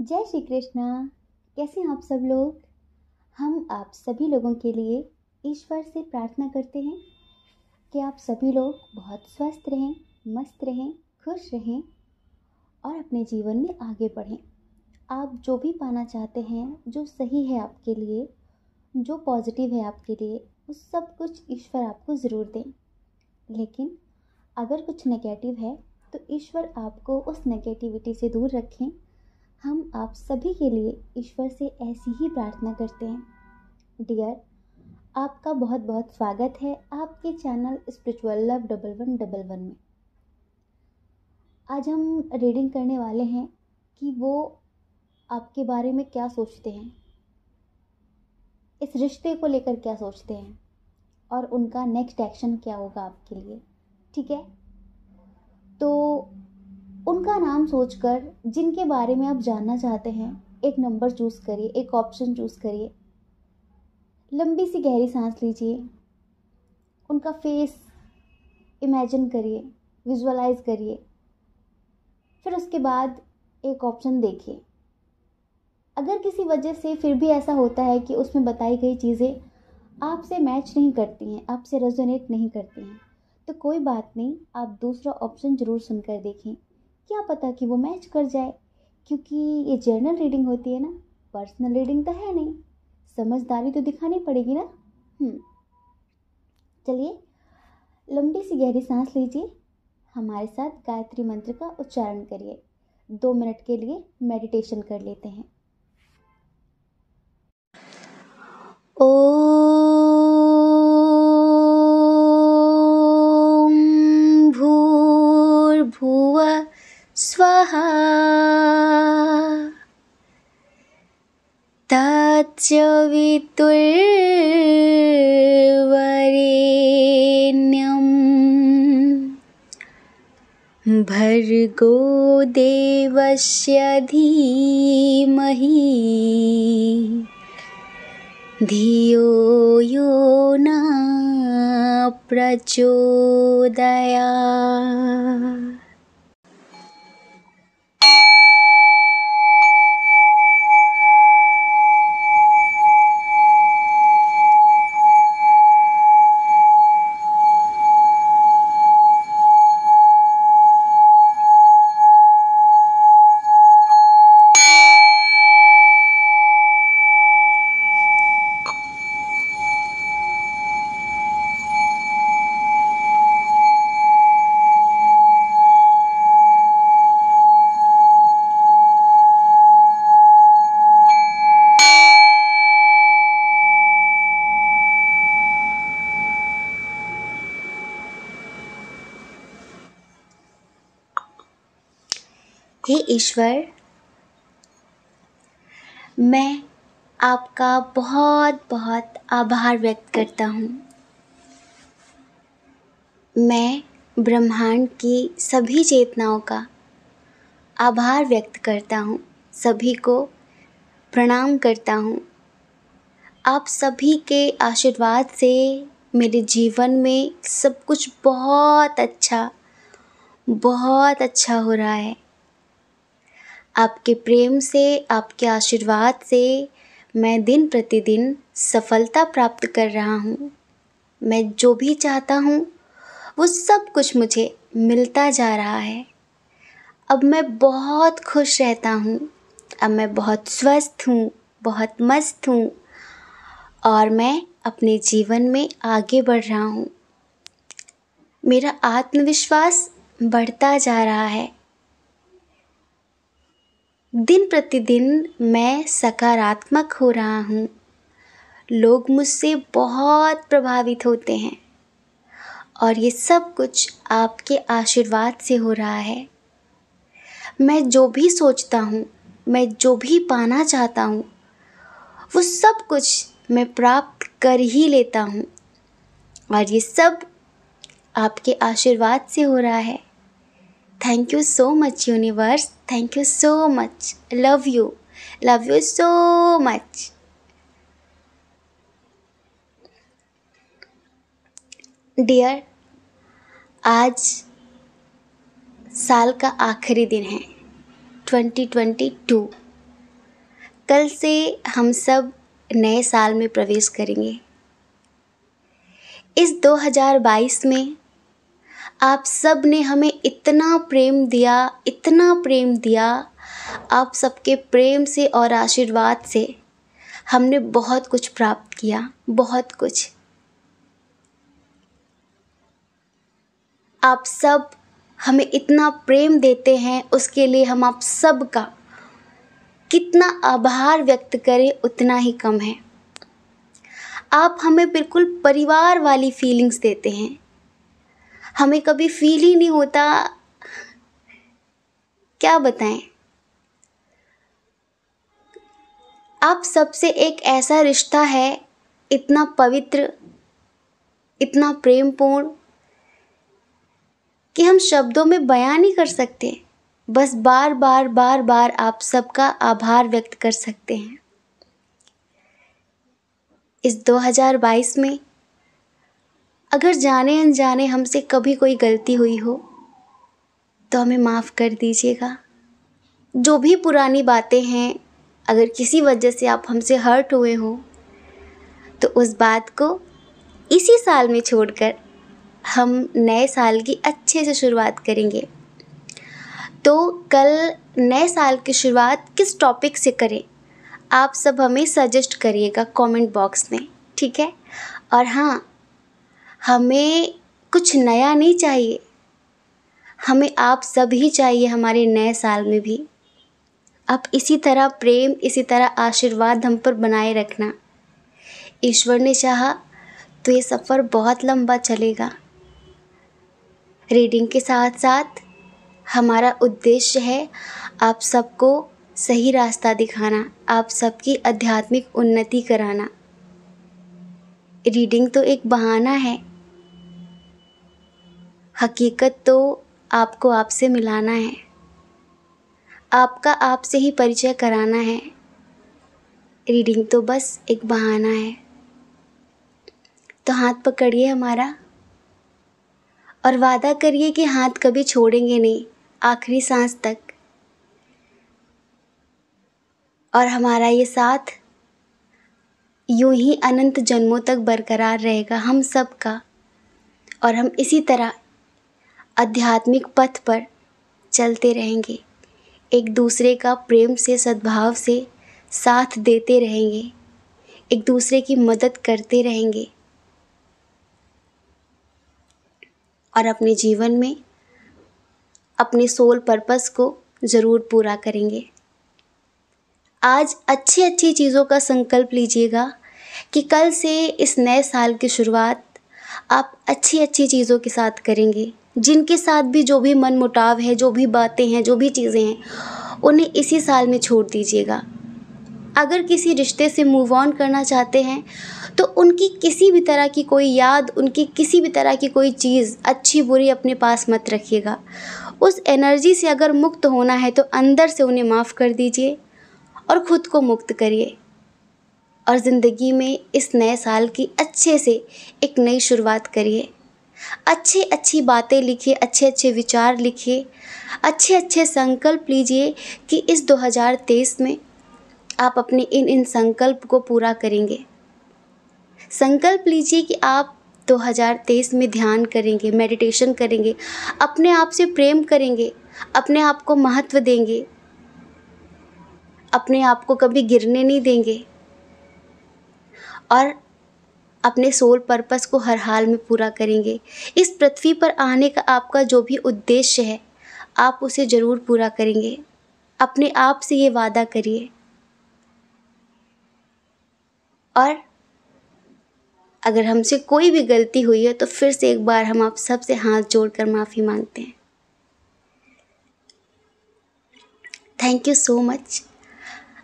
जय श्री कृष्णा कैसे हैं आप सब लोग हम आप सभी लोगों के लिए ईश्वर से प्रार्थना करते हैं कि आप सभी लोग बहुत स्वस्थ रहें मस्त रहें खुश रहें और अपने जीवन में आगे बढ़ें आप जो भी पाना चाहते हैं जो सही है आपके लिए जो पॉजिटिव है आपके लिए वो सब कुछ ईश्वर आपको ज़रूर दें लेकिन अगर कुछ नेगेटिव है तो ईश्वर आपको उस नेगेटिविटी से दूर रखें हम आप सभी के लिए ईश्वर से ऐसी ही प्रार्थना करते हैं डियर आपका बहुत बहुत स्वागत है आपके channel Spiritual Love double one double one में आज हम रीडिंग करने वाले हैं कि वो आपके बारे में क्या सोचते हैं इस रिश्ते को लेकर क्या सोचते हैं और उनका नेक्स्ट एक्शन क्या होगा आपके लिए ठीक है तो उनका नाम सोचकर जिनके बारे में आप जानना चाहते हैं एक नंबर चूज़ करिए एक ऑप्शन चूज़ करिए लंबी सी गहरी सांस लीजिए उनका फेस इमेजिन करिए विजुअलाइज करिए फिर उसके बाद एक ऑप्शन देखिए अगर किसी वजह से फिर भी ऐसा होता है कि उसमें बताई गई चीज़ें आपसे मैच नहीं करती हैं आपसे रेजोनेट नहीं करती हैं तो कोई बात नहीं आप दूसरा ऑप्शन ज़रूर सुनकर देखें क्या पता कि वो मैच कर जाए क्योंकि ये जर्नल रीडिंग होती है ना पर्सनल रीडिंग तो है नहीं समझदारी तो दिखानी पड़ेगी ना हम्म। चलिए लंबी सी गहरी सांस लीजिए हमारे साथ गायत्री मंत्र का उच्चारण करिए दो मिनट के लिए मेडिटेशन कर लेते हैं ओ चवितुर्वरेण्यम् भर्गो देवस्य धीमहि धियो यो न प्रचोदया ईश्वर मैं आपका बहुत बहुत आभार व्यक्त करता हूँ मैं ब्रह्मांड की सभी चेतनाओं का आभार व्यक्त करता हूँ सभी को प्रणाम करता हूँ आप सभी के आशीर्वाद से मेरे जीवन में सब कुछ बहुत अच्छा बहुत अच्छा हो रहा है आपके प्रेम से आपके आशीर्वाद से मैं दिन प्रतिदिन सफलता प्राप्त कर रहा हूँ मैं जो भी चाहता हूँ वो सब कुछ मुझे मिलता जा रहा है अब मैं बहुत खुश रहता हूँ अब मैं बहुत स्वस्थ हूँ बहुत मस्त हूँ और मैं अपने जीवन में आगे बढ़ रहा हूँ मेरा आत्मविश्वास बढ़ता जा रहा है दिन प्रतिदिन मैं सकारात्मक हो रहा हूँ लोग मुझसे बहुत प्रभावित होते हैं और ये सब कुछ आपके आशीर्वाद से हो रहा है मैं जो भी सोचता हूँ मैं जो भी पाना चाहता हूँ वो सब कुछ मैं प्राप्त कर ही लेता हूँ और ये सब आपके आशीर्वाद से हो रहा है thank you so much universe thank you so much love you love you so much dear आज साल का आखिरी दिन है 2022 कल से हम सब नए साल में प्रवेश करेंगे इस 2022 में आप सब ने हमें इतना प्रेम दिया इतना प्रेम दिया आप सबके प्रेम से और आशीर्वाद से हमने बहुत कुछ प्राप्त किया बहुत कुछ आप सब हमें इतना प्रेम देते हैं उसके लिए हम आप सब का कितना आभार व्यक्त करें उतना ही कम है आप हमें बिल्कुल परिवार वाली फीलिंग्स देते हैं हमें कभी फील ही नहीं होता क्या बताएं आप सबसे एक ऐसा रिश्ता है इतना पवित्र इतना प्रेमपूर्ण कि हम शब्दों में बयान नहीं कर सकते बस बार बार बार बार आप सबका आभार व्यक्त कर सकते हैं इस 2022 में अगर जाने अनजाने हमसे कभी कोई गलती हुई हो तो हमें माफ़ कर दीजिएगा जो भी पुरानी बातें हैं अगर किसी वजह से आप हमसे हर्ट हुए हो तो उस बात को इसी साल में छोड़कर हम नए साल की अच्छे से शुरुआत करेंगे तो कल नए साल की शुरुआत किस टॉपिक से करें आप सब हमें सजेस्ट करिएगा कमेंट बॉक्स में ठीक है और हाँ हमें कुछ नया नहीं चाहिए हमें आप सभी चाहिए हमारे नए साल में भी आप इसी तरह प्रेम इसी तरह आशीर्वाद हम पर बनाए रखना ईश्वर ने चाहा तो ये सफ़र बहुत लंबा चलेगा रीडिंग के साथ साथ हमारा उद्देश्य है आप सबको सही रास्ता दिखाना आप सबकी आध्यात्मिक उन्नति कराना रीडिंग तो एक बहाना है हकीकत तो आपको आपसे मिलाना है आपका आपसे ही परिचय कराना है रीडिंग तो बस एक बहाना है तो हाथ पकड़िए हमारा और वादा करिए कि हाथ कभी छोड़ेंगे नहीं आखिरी सांस तक और हमारा ये साथ यूं ही अनंत जन्मों तक बरकरार रहेगा हम सब का और हम इसी तरह आध्यात्मिक पथ पर चलते रहेंगे एक दूसरे का प्रेम से सद्भाव से साथ देते रहेंगे एक दूसरे की मदद करते रहेंगे और अपने जीवन में अपने सोल पर्पस को ज़रूर पूरा करेंगे आज अच्छी अच्छी चीज़ों का संकल्प लीजिएगा कि कल से इस नए साल की शुरुआत आप अच्छी अच्छी चीज़ों के साथ करेंगे जिनके साथ भी जो भी मन मुटाव है जो भी बातें हैं जो भी चीज़ें हैं उन्हें इसी साल में छोड़ दीजिएगा अगर किसी रिश्ते से मूव ऑन करना चाहते हैं तो उनकी किसी भी तरह की कोई याद उनकी किसी भी तरह की कोई चीज़ अच्छी बुरी अपने पास मत रखिएगा उस एनर्जी से अगर मुक्त होना है तो अंदर से उन्हें माफ़ कर दीजिए और ख़ुद को मुक्त करिए और ज़िंदगी में इस नए साल की अच्छे से एक नई शुरुआत करिए अच्छी अच्छी बातें लिखिए अच्छे अच्छे विचार लिखिए अच्छे अच्छे संकल्प लीजिए कि इस 2023 में आप अपने इन इन संकल्प को पूरा करेंगे संकल्प लीजिए कि आप 2023 में ध्यान करेंगे मेडिटेशन करेंगे अपने आप से प्रेम करेंगे अपने आप को महत्व देंगे अपने आप को कभी गिरने नहीं देंगे और अपने सोल पर्पस को हर हाल में पूरा करेंगे इस पृथ्वी पर आने का आपका जो भी उद्देश्य है आप उसे ज़रूर पूरा करेंगे अपने आप से ये वादा करिए और अगर हमसे कोई भी गलती हुई है तो फिर से एक बार हम आप सब से हाथ जोड़कर माफ़ी मांगते हैं थैंक यू सो मच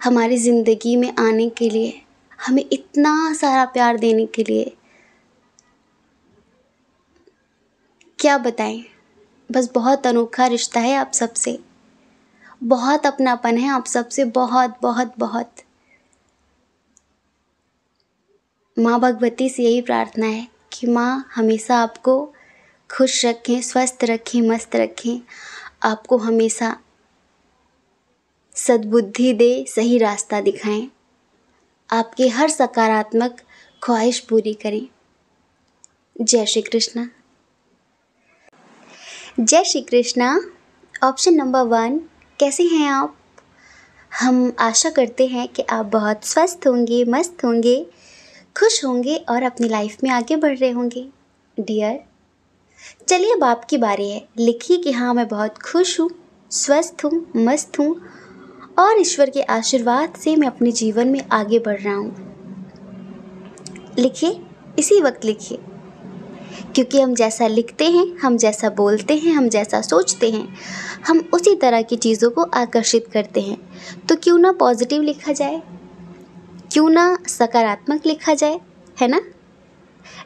हमारी ज़िंदगी में आने के लिए हमें इतना सारा प्यार देने के लिए क्या बताएं बस बहुत अनोखा रिश्ता है आप सबसे बहुत अपनापन है आप सबसे बहुत बहुत बहुत माँ भगवती से यही प्रार्थना है कि माँ हमेशा आपको खुश रखें स्वस्थ रखें मस्त रखें आपको हमेशा सद्बुद्धि दे सही रास्ता दिखाएं आपकी हर सकारात्मक ख्वाहिश पूरी करें जय श्री कृष्णा जय Shri Krishna option number one कैसे हैं आप हम आशा करते हैं कि आप बहुत स्वस्थ होंगे मस्त होंगे खुश होंगे और अपनी लाइफ में आगे बढ़ रहे होंगे डियर चलिए अब आपकी बारी है लिखिए कि हाँ मैं बहुत खुश हूँ स्वस्थ हूँ मस्त हूँ और ईश्वर के आशीर्वाद से मैं अपने जीवन में आगे बढ़ रहा हूँ लिखिए इसी वक्त लिखिए क्योंकि हम जैसा लिखते हैं हम जैसा बोलते हैं हम जैसा सोचते हैं हम उसी तरह की चीज़ों को आकर्षित करते हैं तो क्यों ना पॉजिटिव लिखा जाए क्यों ना सकारात्मक लिखा जाए है ना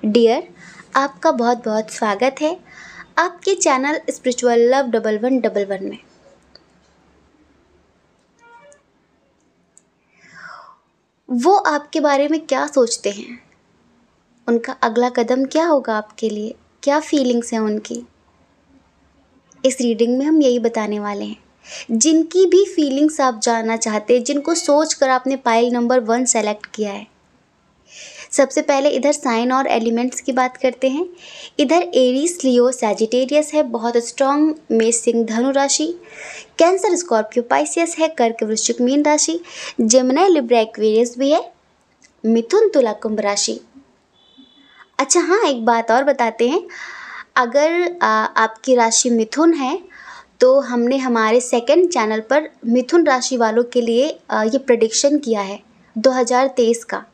डियर आपका बहुत बहुत स्वागत है आपके channel Spiritual Love double one double one में वो आपके बारे में क्या सोचते हैं उनका अगला कदम क्या होगा आपके लिए क्या फीलिंग्स हैं उनकी इस रीडिंग में हम यही बताने वाले हैं जिनकी भी फीलिंग्स आप जानना चाहते हैं जिनको सोच कर आपने पाइल नंबर वन सेलेक्ट किया है सबसे पहले इधर साइन और एलिमेंट्स की बात करते हैं इधर एरीस लियो सैजिटेरियस है बहुत स्ट्रॉन्ग मेष सिंह धनु राशि कैंसर स्कॉर्पियो पाइसियस है कर्क वृश्चिक मीन राशि जमुना लिब्रा एक्वेरियस भी है मिथुन तुला कुंभ राशि अच्छा हाँ एक बात और बताते हैं अगर आ, आपकी राशि मिथुन है तो हमने हमारे सेकंड चैनल पर मिथुन राशि वालों के लिए ये प्रडिक्शन किया है 2023 का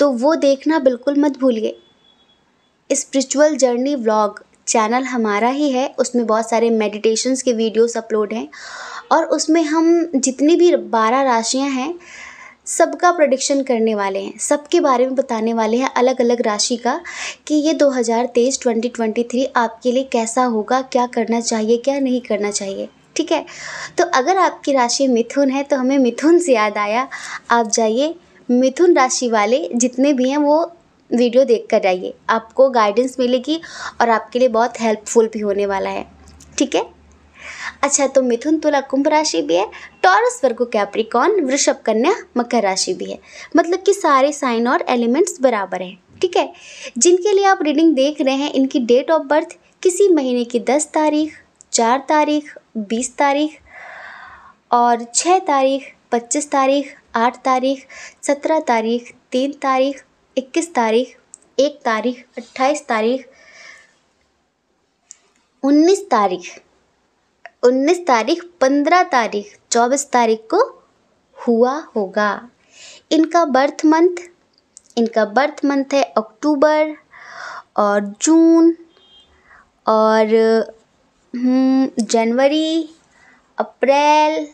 तो वो देखना बिल्कुल मत भूलिए स्पिरिचुअल जर्नी व्लॉग चैनल हमारा ही है उसमें बहुत सारे मेडिटेशंस के वीडियोस अपलोड हैं और उसमें हम जितनी भी बारह राशियां हैं सबका प्रोडिक्शन करने वाले हैं सबके बारे में बताने वाले हैं अलग अलग राशि का कि ये 2023 2023 आपके लिए कैसा होगा क्या करना चाहिए क्या नहीं करना चाहिए ठीक है तो अगर आपकी राशि मिथुन है तो हमें मिथुन से याद आया आप जाइए मिथुन राशि वाले जितने भी हैं वो वीडियो देख कर जाइए आपको गाइडेंस मिलेगी और आपके लिए बहुत हेल्पफुल भी होने वाला है ठीक है अच्छा तो मिथुन तुला कुंभ राशि भी है टॉरस वर्गो कैप्रिकॉन वृषभ कन्या मकर राशि भी है मतलब कि सारे साइन और एलिमेंट्स बराबर हैं ठीक है जिनके लिए आप रीडिंग देख रहे हैं इनकी डेट ऑफ बर्थ किसी महीने की दस तारीख चार तारीख बीस तारीख और छः तारीख पच्चीस तारीख आठ तारीख सत्रह तारीख तीन तारीख इक्कीस तारीख एक तारीख अट्ठाईस तारीख उन्नीस तारीख उन्नीस तारीख पंद्रह तारीख चौबीस तारीख को हुआ होगा इनका बर्थ मंथ इनका बर्थ मंथ है अक्टूबर और जून और हम्म, जनवरी अप्रैल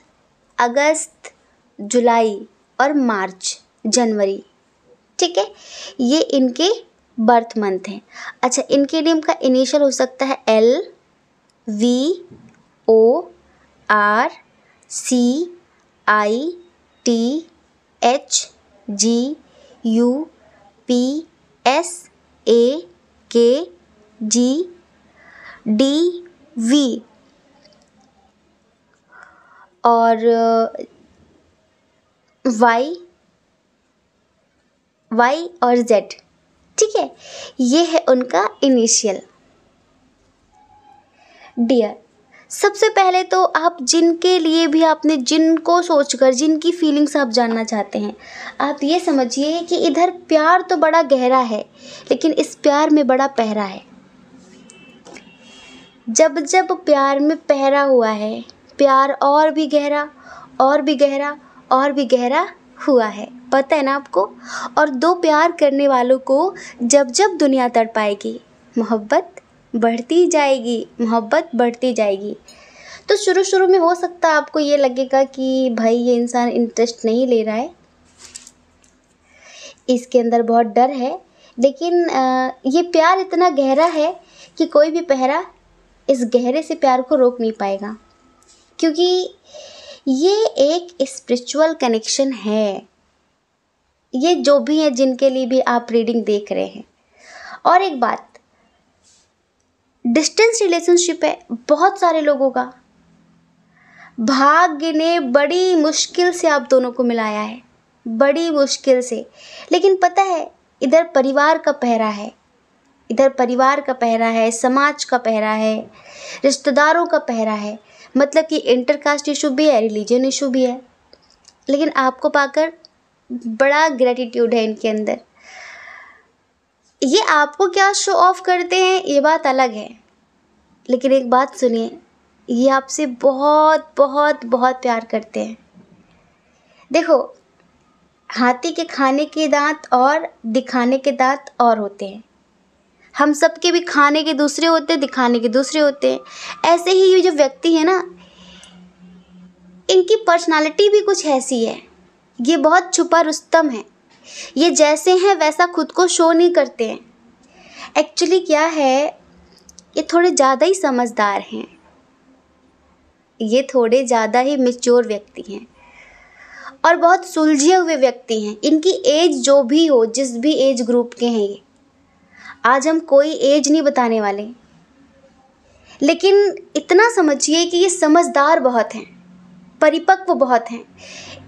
अगस्त जुलाई और मार्च जनवरी ठीक है ये इनके बर्थ मंथ हैं अच्छा इनके नेम का इनिशियल हो सकता है L V O R C I T H G U P S A K G D V और वाई वाई और जेड ठीक है ये है उनका इनिशियल डियर सबसे पहले तो आप जिनके लिए भी आपने जिनको सोचकर जिनकी फीलिंग्स आप जानना चाहते हैं आप ये समझिए कि इधर प्यार तो बड़ा गहरा है लेकिन इस प्यार में बड़ा पहरा है जब जब प्यार में पहरा हुआ है प्यार और भी गहरा और भी गहरा और भी गहरा हुआ है पता है ना आपको और दो प्यार करने वालों को जब जब दुनिया तड़ पाएगी मोहब्बत बढ़ती जाएगी मोहब्बत बढ़ती जाएगी तो शुरू शुरू में हो सकता है आपको ये लगेगा कि भाई ये इंसान इंटरेस्ट नहीं ले रहा है इसके अंदर बहुत डर है लेकिन ये प्यार इतना गहरा है कि कोई भी पहरा इस गहरे से प्यार को रोक नहीं पाएगा क्योंकि ये एक स्पिरिचुअल कनेक्शन है ये जो भी है जिनके लिए भी आप रीडिंग देख रहे हैं और एक बात डिस्टेंस रिलेशनशिप है बहुत सारे लोगों का भाग्य ने बड़ी मुश्किल से आप दोनों को मिलाया है बड़ी मुश्किल से लेकिन पता है इधर परिवार का पहरा है इधर परिवार का पहरा है समाज का पहरा है रिश्तेदारों का पहरा है मतलब कि इंटर कास्ट इशू भी है रिलीजन इशू भी है लेकिन आपको पाकर बड़ा ग्रेटिट्यूड है इनके अंदर ये आपको क्या शो ऑफ करते हैं ये बात अलग है लेकिन एक बात सुनिए ये आपसे बहुत बहुत बहुत प्यार करते हैं देखो हाथी के खाने के दांत और दिखाने के दांत और होते हैं हम सब के भी खाने के दूसरे होते हैं दिखाने के दूसरे होते हैं ऐसे ही ये जो व्यक्ति है ना इनकी पर्सनालिटी भी कुछ ऐसी है ये बहुत छुपा रुस्तम है ये जैसे हैं वैसा खुद को शो नहीं करते हैं एक्चुअली क्या है ये थोड़े ज़्यादा ही समझदार हैं ये थोड़े ज़्यादा ही मेच्योर व्यक्ति हैं और बहुत सुलझे हुए व्यक्ति हैं इनकी एज जो भी हो जिस भी एज ग्रुप के हैं ये आज हम कोई एज नहीं बताने वाले लेकिन इतना समझिए कि ये समझदार बहुत हैं परिपक्व बहुत हैं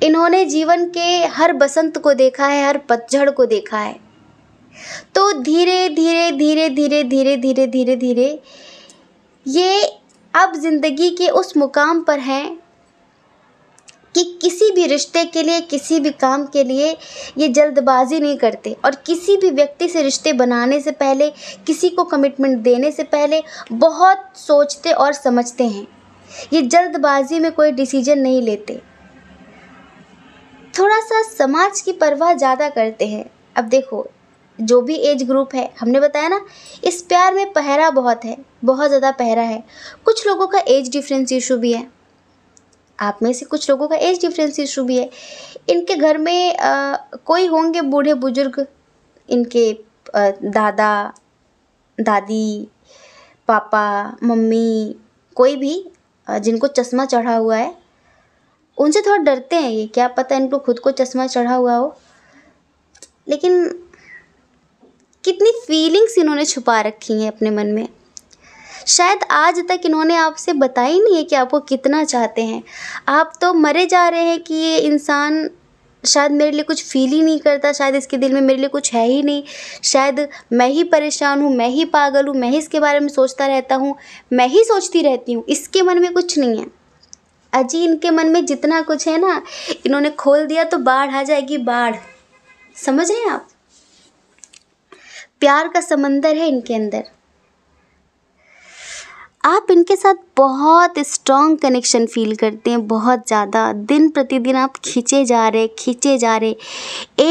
इन्होंने जीवन के हर बसंत को देखा है हर पतझड़ को देखा है तो धीरे धीरे धीरे धीरे धीरे धीरे धीरे धीरे ये अब ज़िंदगी के उस मुकाम पर हैं कि किसी भी रिश्ते के लिए किसी भी काम के लिए ये जल्दबाज़ी नहीं करते और किसी भी व्यक्ति से रिश्ते बनाने से पहले किसी को कमिटमेंट देने से पहले बहुत सोचते और समझते हैं ये जल्दबाज़ी में कोई डिसीजन नहीं लेते थोड़ा सा समाज की परवाह ज़्यादा करते हैं अब देखो जो भी एज ग्रुप है हमने बताया ना इस प्यार में पहरा बहुत है बहुत ज़्यादा पहरा है कुछ लोगों का एज डिफरेंस इशू भी है आप में से कुछ लोगों का एज डिफरेंस इशू भी है इनके घर में आ, कोई होंगे बूढ़े बुजुर्ग इनके आ, दादा दादी पापा मम्मी कोई भी आ, जिनको चश्मा चढ़ा हुआ है उनसे थोड़ा डरते हैं ये क्या पता इनको खुद को चश्मा चढ़ा हुआ हो लेकिन कितनी फीलिंग्स इन्होंने छुपा रखी हैं अपने मन में शायद आज तक इन्होंने आपसे बताया ही नहीं है कि आप वो कितना चाहते हैं आप तो मरे जा रहे हैं कि ये इंसान शायद मेरे लिए कुछ फील ही नहीं करता शायद इसके दिल में मेरे लिए कुछ है ही नहीं शायद मैं ही परेशान हूँ मैं ही पागल हूँ मैं ही इसके बारे में सोचता रहता हूँ मैं ही सोचती रहती हूँ इसके मन में कुछ नहीं है अजी इनके मन में जितना कुछ है ना इन्होंने खोल दिया तो बाढ़ आ जाएगी बाढ़ समझ रहे हैं आप प्यार का समंदर है इनके अंदर आप इनके साथ बहुत स्ट्रॉन्ग कनेक्शन फील करते हैं बहुत ज़्यादा दिन प्रतिदिन आप खींचे जा रहे खींचे जा रहे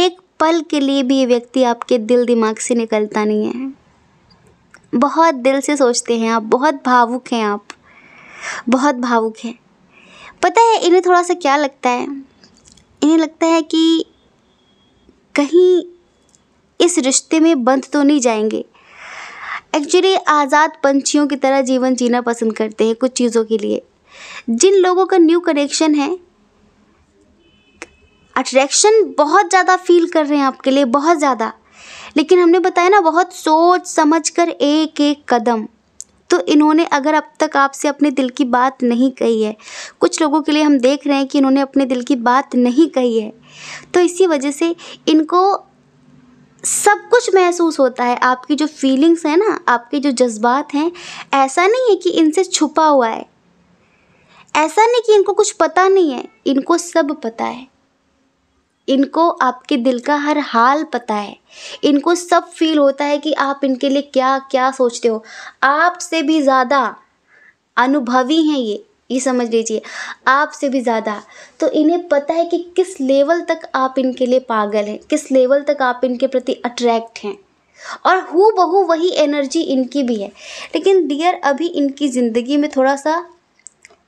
एक पल के लिए भी ये व्यक्ति आपके दिल दिमाग से निकलता नहीं है बहुत दिल से सोचते हैं आप बहुत भावुक हैं आप बहुत भावुक हैं पता है इन्हें थोड़ा सा क्या लगता है इन्हें लगता है कि कहीं इस रिश्ते में बंध तो नहीं जाएंगे एक्चुअली आज़ाद पंछियों की तरह जीवन जीना पसंद करते हैं कुछ चीज़ों के लिए जिन लोगों का न्यू कनेक्शन है अट्रैक्शन बहुत ज़्यादा फील कर रहे हैं आपके लिए बहुत ज़्यादा लेकिन हमने बताया ना बहुत सोच समझ कर एक एक कदम तो इन्होंने अगर अब तक आपसे अपने दिल की बात नहीं कही है कुछ लोगों के लिए हम देख रहे हैं कि इन्होंने अपने दिल की बात नहीं कही है तो इसी वजह से इनको सब कुछ महसूस होता है आपकी जो फीलिंग्स हैं ना आपके जो जज्बात हैं ऐसा नहीं है कि इनसे छुपा हुआ है ऐसा नहीं कि इनको कुछ पता नहीं है इनको सब पता है इनको आपके दिल का हर हाल पता है इनको सब फील होता है कि आप इनके लिए क्या क्या सोचते हो आपसे भी ज़्यादा अनुभवी हैं ये ये समझ लीजिए आपसे भी ज़्यादा तो इन्हें पता है कि किस लेवल तक आप इनके लिए पागल हैं किस लेवल तक आप इनके प्रति अट्रैक्ट हैं और हु बहू वही एनर्जी इनकी भी है लेकिन डियर अभी इनकी ज़िंदगी में थोड़ा सा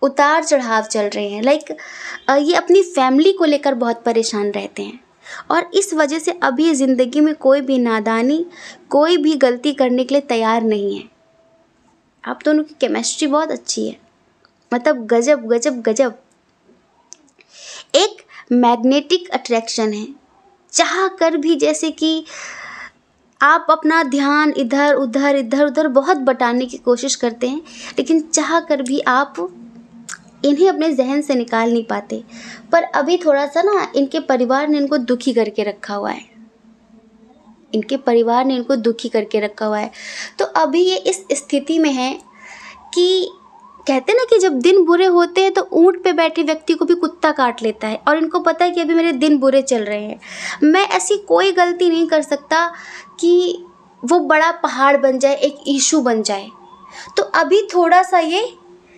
उतार चढ़ाव चल रहे हैं लाइक ये अपनी फैमिली को लेकर बहुत परेशान रहते हैं और इस वजह से अभी ज़िंदगी में कोई भी नादानी कोई भी गलती करने के लिए तैयार नहीं है आप दोनों की केमिस्ट्री बहुत अच्छी है मतलब गजब गजब गजब एक मैग्नेटिक अट्रैक्शन है चाह कर भी जैसे कि आप अपना ध्यान इधर उधर इधर उधर बहुत बटाने की कोशिश करते हैं लेकिन चाह कर भी आप इन्हें अपने जहन से निकाल नहीं पाते पर अभी थोड़ा सा ना इनके परिवार ने इनको दुखी करके रखा हुआ है इनके परिवार ने इनको दुखी करके रखा हुआ है तो अभी ये इस स्थिति में है कि कहते ना कि जब दिन बुरे होते हैं तो ऊँट पे बैठे व्यक्ति को भी कुत्ता काट लेता है और इनको पता है कि अभी मेरे दिन बुरे चल रहे हैं मैं ऐसी कोई गलती नहीं कर सकता कि वो बड़ा पहाड़ बन जाए एक इशू बन जाए तो अभी थोड़ा सा ये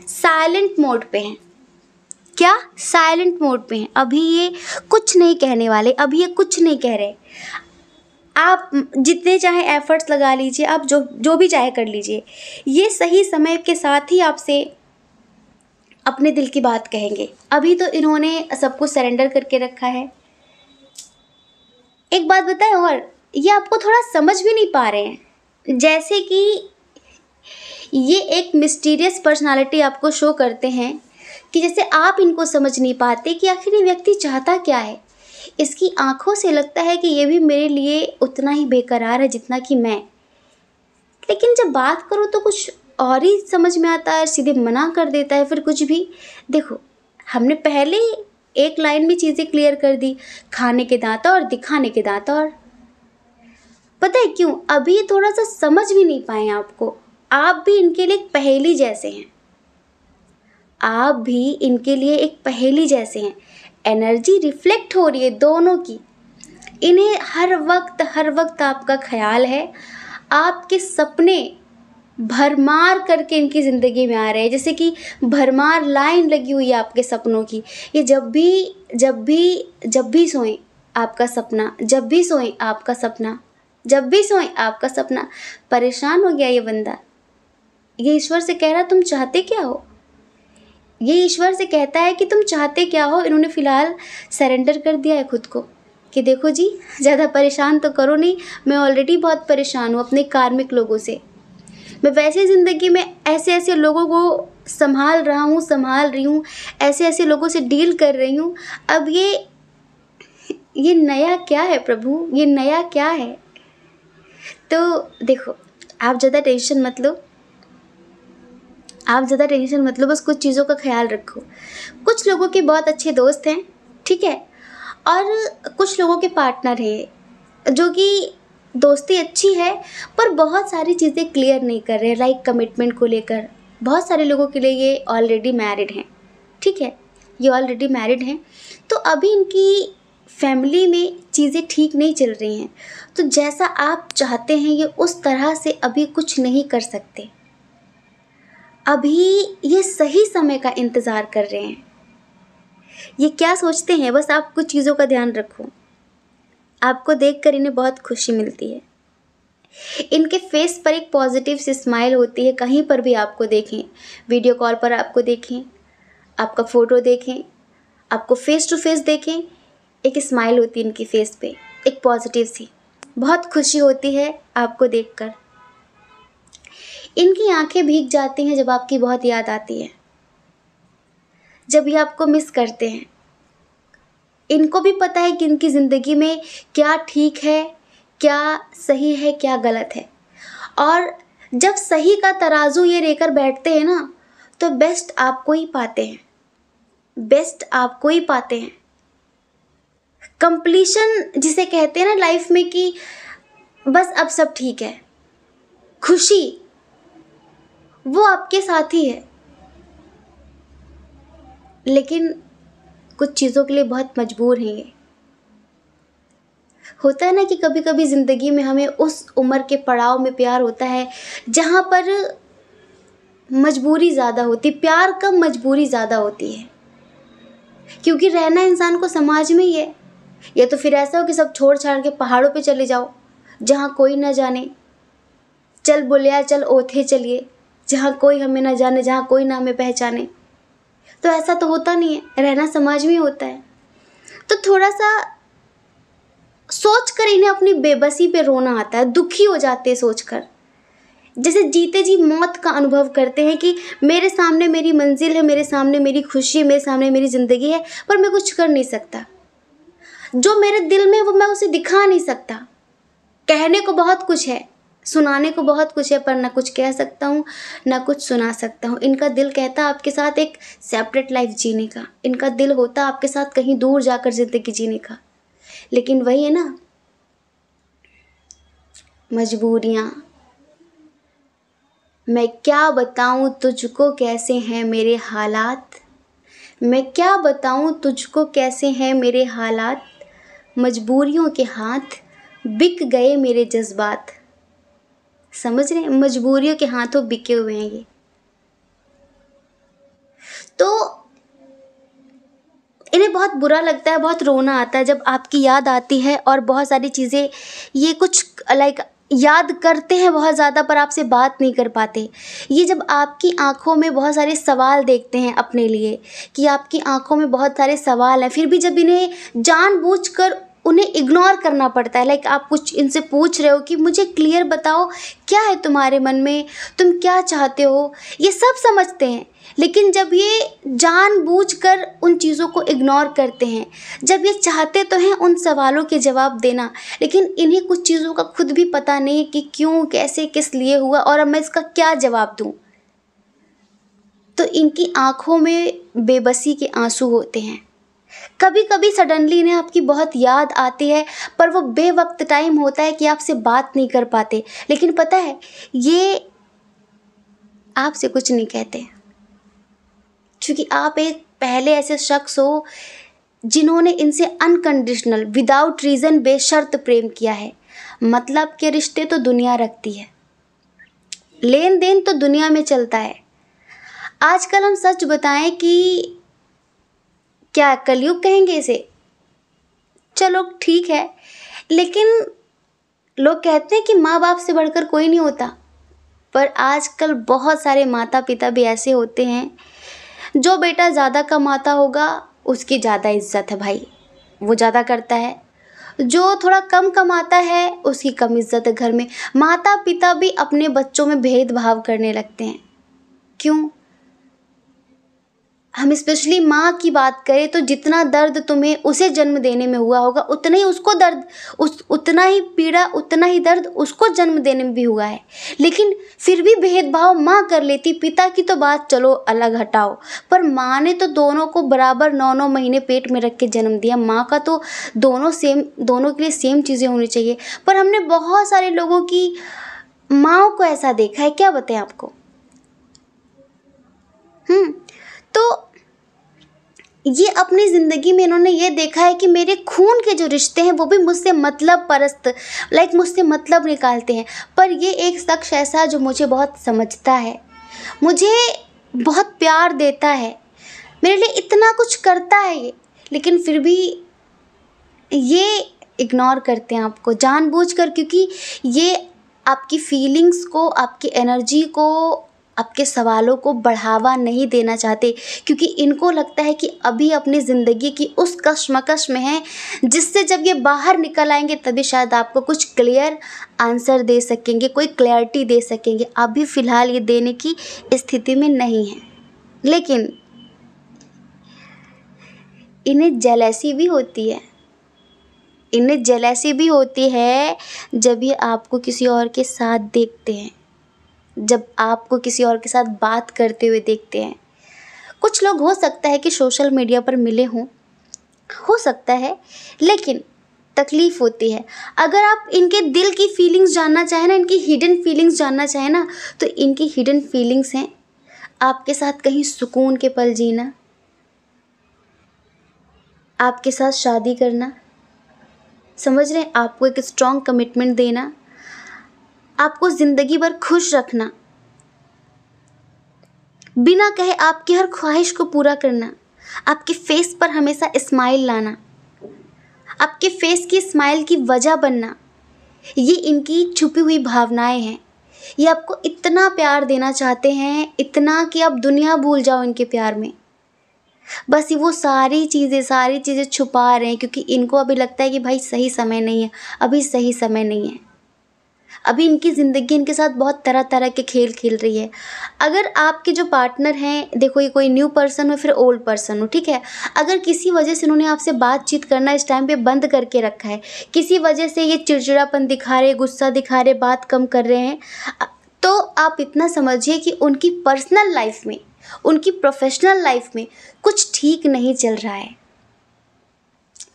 साइलेंट मोड पे हैं क्या साइलेंट मोड पे हैं अभी ये कुछ नहीं कहने वाले अभी ये कुछ नहीं कह रहे आप जितने चाहे एफ़र्ट्स लगा लीजिए आप जो जो भी चाहे कर लीजिए ये सही समय के साथ ही आपसे अपने दिल की बात कहेंगे अभी तो इन्होंने सब कुछ सरेंडर करके रखा है एक बात बताएं और ये आपको थोड़ा समझ भी नहीं पा रहे हैं जैसे कि ये एक मिस्टीरियस पर्सनालिटी आपको शो करते हैं कि जैसे आप इनको समझ नहीं पाते कि आखिर ये व्यक्ति चाहता क्या है इसकी आंखों से लगता है कि ये भी मेरे लिए उतना ही बेकरार है जितना कि मैं लेकिन जब बात करो तो कुछ और ही समझ में आता है सीधे मना कर देता है फिर कुछ भी देखो हमने पहले एक लाइन में चीज़ें क्लियर कर दी खाने के दाँतों और दिखाने के दांता और पता है क्यों अभी थोड़ा सा समझ भी नहीं पाए आपको आप भी इनके लिए एक पहेली जैसे हैं आप भी इनके लिए एक पहेली जैसे हैं एनर्जी रिफ्लेक्ट हो रही है दोनों की इन्हें हर वक्त हर वक्त आपका ख्याल है आपके सपने भरमार करके इनकी ज़िंदगी में आ रहे हैं जैसे कि भरमार लाइन लगी हुई है आपके सपनों की ये जब भी जब भी जब भी सोएं आपका सपना जब भी सोएं आपका सपना जब भी सोएं आपका सपना परेशान हो गया ये बंदा ये ईश्वर से कह रहा तुम चाहते क्या हो ये ईश्वर से कहता है कि तुम चाहते क्या हो इन्होंने फ़िलहाल सरेंडर कर दिया है खुद को कि देखो जी ज़्यादा परेशान तो करो नहीं मैं ऑलरेडी बहुत परेशान हूँ अपने कार्मिक लोगों से मैं वैसे ज़िंदगी में ऐसे ऐसे लोगों को संभाल रहा हूँ संभाल रही हूँ ऐसे ऐसे लोगों से डील कर रही हूँ अब ये ये नया क्या है प्रभु ये नया क्या है तो देखो आप ज़्यादा टेंशन मत लो आप ज़्यादा टेंशन मत लो बस कुछ चीज़ों का ख्याल रखो कुछ लोगों के बहुत अच्छे दोस्त हैं ठीक है और कुछ लोगों के पार्टनर हैं जो कि दोस्ती अच्छी है पर बहुत सारी चीज़ें क्लियर नहीं कर रहे लाइक कमिटमेंट को लेकर बहुत सारे लोगों के लिए ये ऑलरेडी मैरिड हैं ठीक है ये ऑलरेडी मैरिड हैं तो अभी इनकी फैमिली में चीज़ें ठीक नहीं चल रही हैं तो जैसा आप चाहते हैं ये उस तरह से अभी कुछ नहीं कर सकते अभी ये सही समय का इंतज़ार कर रहे हैं ये क्या सोचते हैं बस आप कुछ चीज़ों का ध्यान रखो आपको देखकर इन्हें बहुत खुशी मिलती है इनके फेस पर एक पॉजिटिव सी स्माइल होती है कहीं पर भी आपको देखें वीडियो कॉल पर आपको देखें आपका फ़ोटो देखें आपको फेस टू फेस देखें एक स्माइल होती है इनकी फेस पे एक पॉजिटिव सी बहुत खुशी होती है आपको देखकर इनकी आंखें भीग जाती हैं जब आपकी बहुत याद आती है जब ये आपको मिस करते हैं इनको भी पता है कि इनकी ज़िंदगी में क्या ठीक है क्या सही है क्या गलत है और जब सही का तराजू ये लेकर बैठते हैं ना तो बेस्ट आपको ही पाते हैं बेस्ट आपको ही पाते हैं कंप्लीशन जिसे कहते हैं ना लाइफ में कि बस अब सब ठीक है खुशी वो आपके साथ ही है लेकिन कुछ चीज़ों के लिए बहुत मजबूर हैं ये होता है ना कि कभी कभी ज़िंदगी में हमें उस उम्र के पड़ाव में प्यार होता है जहाँ पर मजबूरी ज़्यादा होती प्यार कम मजबूरी ज़्यादा होती है क्योंकि रहना इंसान को समाज में ही है या तो फिर ऐसा हो कि सब छोड़ छाड़ के पहाड़ों पे चले जाओ जहाँ कोई ना जाने चल बोलिया चल ओथे चलिए जहाँ कोई हमें ना जाने जहाँ कोई ना हमें पहचाने तो ऐसा तो होता नहीं है रहना समाज में होता है तो थोड़ा सा सोच कर इन्हें अपनी बेबसी पे रोना आता है दुखी हो जाते हैं सोच कर जैसे जीते जी मौत का अनुभव करते हैं कि मेरे सामने मेरी मंजिल है मेरे सामने मेरी खुशी है मेरे सामने मेरी ज़िंदगी है पर मैं कुछ कर नहीं सकता जो मेरे दिल में वो मैं उसे दिखा नहीं सकता कहने को बहुत कुछ है सुनाने को बहुत कुछ है पर ना कुछ कह सकता हूँ ना कुछ सुना सकता हूँ इनका दिल कहता आपके साथ एक सेपरेट लाइफ जीने का इनका दिल होता आपके साथ कहीं दूर जाकर ज़िंदगी जीने का लेकिन वही है ना मजबूरियाँ मैं क्या बताऊँ तुझको कैसे हैं मेरे हालात मैं क्या बताऊँ तुझको कैसे हैं मेरे हालात मजबूरियों के हाथ बिक गए मेरे जज्बात समझ रहे हैं मजबूरियों के हाथों बिके हुए हैं ये तो इन्हें बहुत बुरा लगता है बहुत रोना आता है जब आपकी याद आती है और बहुत सारी चीज़ें ये कुछ लाइक याद करते हैं बहुत ज़्यादा पर आपसे बात नहीं कर पाते ये जब आपकी आंखों में बहुत सारे सवाल देखते हैं अपने लिए कि आपकी आंखों में बहुत सारे सवाल हैं फिर भी जब इन्हें जानबूझकर उन्हें इग्नोर करना पड़ता है लाइक आप कुछ इनसे पूछ रहे हो कि मुझे क्लियर बताओ क्या है तुम्हारे मन में तुम क्या चाहते हो ये सब समझते हैं लेकिन जब ये जानबूझकर उन चीज़ों को इग्नोर करते हैं जब ये चाहते तो हैं उन सवालों के जवाब देना लेकिन इन्हें कुछ चीज़ों का खुद भी पता नहीं है कि क्यों कैसे किस लिए हुआ और अब मैं इसका क्या जवाब दूँ तो इनकी आँखों में बेबसी के आंसू होते हैं कभी कभी सडनली इन्हें आपकी बहुत याद आती है पर वो बेवक्त टाइम होता है कि आपसे बात नहीं कर पाते लेकिन पता है ये आपसे कुछ नहीं कहते क्योंकि आप एक पहले ऐसे शख्स हो जिन्होंने इनसे अनकंडीशनल विदाउट रीज़न बेशर्त प्रेम किया है मतलब के रिश्ते तो दुनिया रखती है लेन देन तो दुनिया में चलता है आजकल हम सच बताएं कि क्या कलयुग कहेंगे इसे चलो ठीक है लेकिन लोग कहते हैं कि माँ बाप से बढ़कर कोई नहीं होता पर आजकल बहुत सारे माता पिता भी ऐसे होते हैं जो बेटा ज़्यादा कमाता होगा उसकी ज़्यादा इज्जत है भाई वो ज़्यादा करता है जो थोड़ा कम कमाता है उसकी कम इज्जत है घर में माता पिता भी अपने बच्चों में भेदभाव करने लगते हैं क्यों हम स्पेशली माँ की बात करें तो जितना दर्द तुम्हें उसे जन्म देने में हुआ होगा उतना ही उसको दर्द उस उतना ही पीड़ा उतना ही दर्द उसको जन्म देने में भी हुआ है लेकिन फिर भी भेदभाव माँ कर लेती पिता की तो बात चलो अलग हटाओ पर माँ ने तो दोनों को बराबर नौ नौ महीने पेट में रख के जन्म दिया माँ का तो दोनों सेम दोनों के लिए सेम चीज़ें होनी चाहिए पर हमने बहुत सारे लोगों की माओ को ऐसा देखा है क्या बताएं आपको हम्म तो ये अपनी ज़िंदगी में इन्होंने ये देखा है कि मेरे खून के जो रिश्ते हैं वो भी मुझसे मतलब परस्त लाइक मुझसे मतलब निकालते हैं पर ये एक शख्स ऐसा जो मुझे बहुत समझता है मुझे बहुत प्यार देता है मेरे लिए इतना कुछ करता है ये लेकिन फिर भी ये इग्नोर करते हैं आपको जानबूझकर क्योंकि ये आपकी फीलिंग्स को आपकी एनर्जी को आपके सवालों को बढ़ावा नहीं देना चाहते क्योंकि इनको लगता है कि अभी अपनी ज़िंदगी की उस कश्मकश में हैं जिससे जब ये बाहर निकल आएंगे तभी शायद आपको कुछ क्लियर आंसर दे सकेंगे कोई क्लैरिटी दे सकेंगे अभी फ़िलहाल ये देने की स्थिति में नहीं है लेकिन इन्हें जलैसी भी होती है इन्हें जलैसी भी होती है जब ये आपको किसी और के साथ देखते हैं जब आपको किसी और के साथ बात करते हुए देखते हैं कुछ लोग हो सकता है कि सोशल मीडिया पर मिले हों हो सकता है लेकिन तकलीफ़ होती है अगर आप इनके दिल की फीलिंग्स जानना चाहें ना इनकी हिडन फीलिंग्स जानना चाहें ना तो इनकी हिडन फीलिंग्स हैं आपके साथ कहीं सुकून के पल जीना आपके साथ शादी करना समझ रहे हैं आपको एक स्ट्रॉन्ग कमिटमेंट देना आपको ज़िंदगी भर खुश रखना बिना कहे आपकी हर ख्वाहिश को पूरा करना आपके फेस पर हमेशा स्माइल लाना आपके फेस की स्माइल की वजह बनना ये इनकी छुपी हुई भावनाएं हैं ये आपको इतना प्यार देना चाहते हैं इतना कि आप दुनिया भूल जाओ इनके प्यार में बस ये वो सारी चीज़ें सारी चीज़ें छुपा रहे हैं क्योंकि इनको अभी लगता है कि भाई सही समय नहीं है अभी सही समय नहीं है अभी इनकी ज़िंदगी इनके साथ बहुत तरह तरह के खेल खेल रही है अगर आपके जो पार्टनर हैं देखो ये कोई न्यू पर्सन हो फिर ओल्ड पर्सन हो ठीक है अगर किसी वजह से उन्होंने आपसे बातचीत करना इस टाइम पर बंद करके रखा है किसी वजह से ये चिड़चिड़ापन दिखा रहे गुस्सा दिखा रहे बात कम कर रहे हैं तो आप इतना समझिए कि उनकी पर्सनल लाइफ में उनकी प्रोफेशनल लाइफ में कुछ ठीक नहीं चल रहा है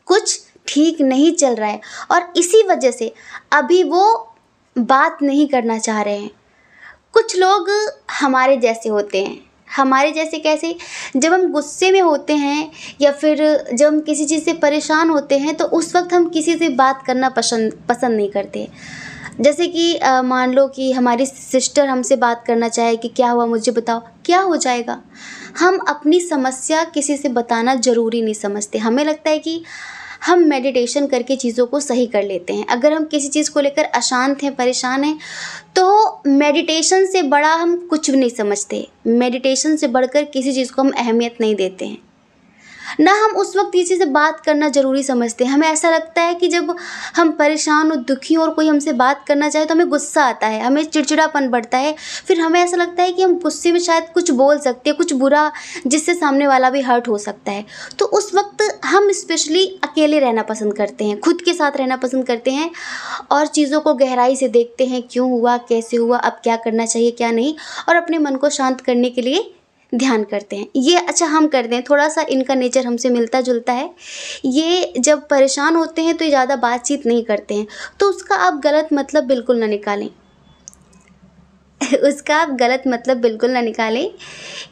कुछ ठीक नहीं चल रहा है और इसी वजह से अभी वो बात नहीं करना चाह रहे हैं कुछ लोग हमारे जैसे होते हैं हमारे जैसे कैसे जब हम गुस्से में होते हैं या फिर जब हम किसी चीज़ से परेशान होते हैं तो उस वक्त हम किसी से बात करना पसंद पसंद नहीं करते जैसे कि मान लो कि हमारी सिस्टर हमसे बात करना चाहे कि क्या हुआ मुझे बताओ क्या हो जाएगा हम अपनी समस्या किसी से बताना ज़रूरी नहीं समझते हमें लगता है कि हम मेडिटेशन करके चीज़ों को सही कर लेते हैं अगर हम किसी चीज़ को लेकर अशांत हैं परेशान हैं तो मेडिटेशन से बड़ा हम कुछ भी नहीं समझते मेडिटेशन से बढ़कर किसी चीज़ को हम अहमियत नहीं देते हैं ना हम उस वक्त किसी से बात करना ज़रूरी समझते हैं हमें ऐसा लगता है कि जब हम परेशान और दुखी और कोई हमसे बात करना चाहे तो हमें गुस्सा आता है हमें चिड़चिड़ापन बढ़ता है फिर हमें ऐसा लगता है कि हम गुस्से में शायद कुछ बोल सकते हैं कुछ बुरा जिससे सामने वाला भी हर्ट हो सकता है तो उस वक्त हम स्पेशली अकेले रहना पसंद करते हैं खुद के साथ रहना पसंद करते हैं और चीज़ों को गहराई से देखते हैं क्यों हुआ कैसे हुआ अब क्या करना चाहिए क्या नहीं और अपने मन को शांत करने के लिए ध्यान करते हैं ये अच्छा हम करते हैं थोड़ा सा इनका नेचर हमसे मिलता जुलता है ये जब परेशान होते हैं तो ये ज़्यादा बातचीत नहीं करते हैं तो उसका आप गलत मतलब बिल्कुल ना निकालें उसका आप गलत मतलब बिल्कुल ना निकालें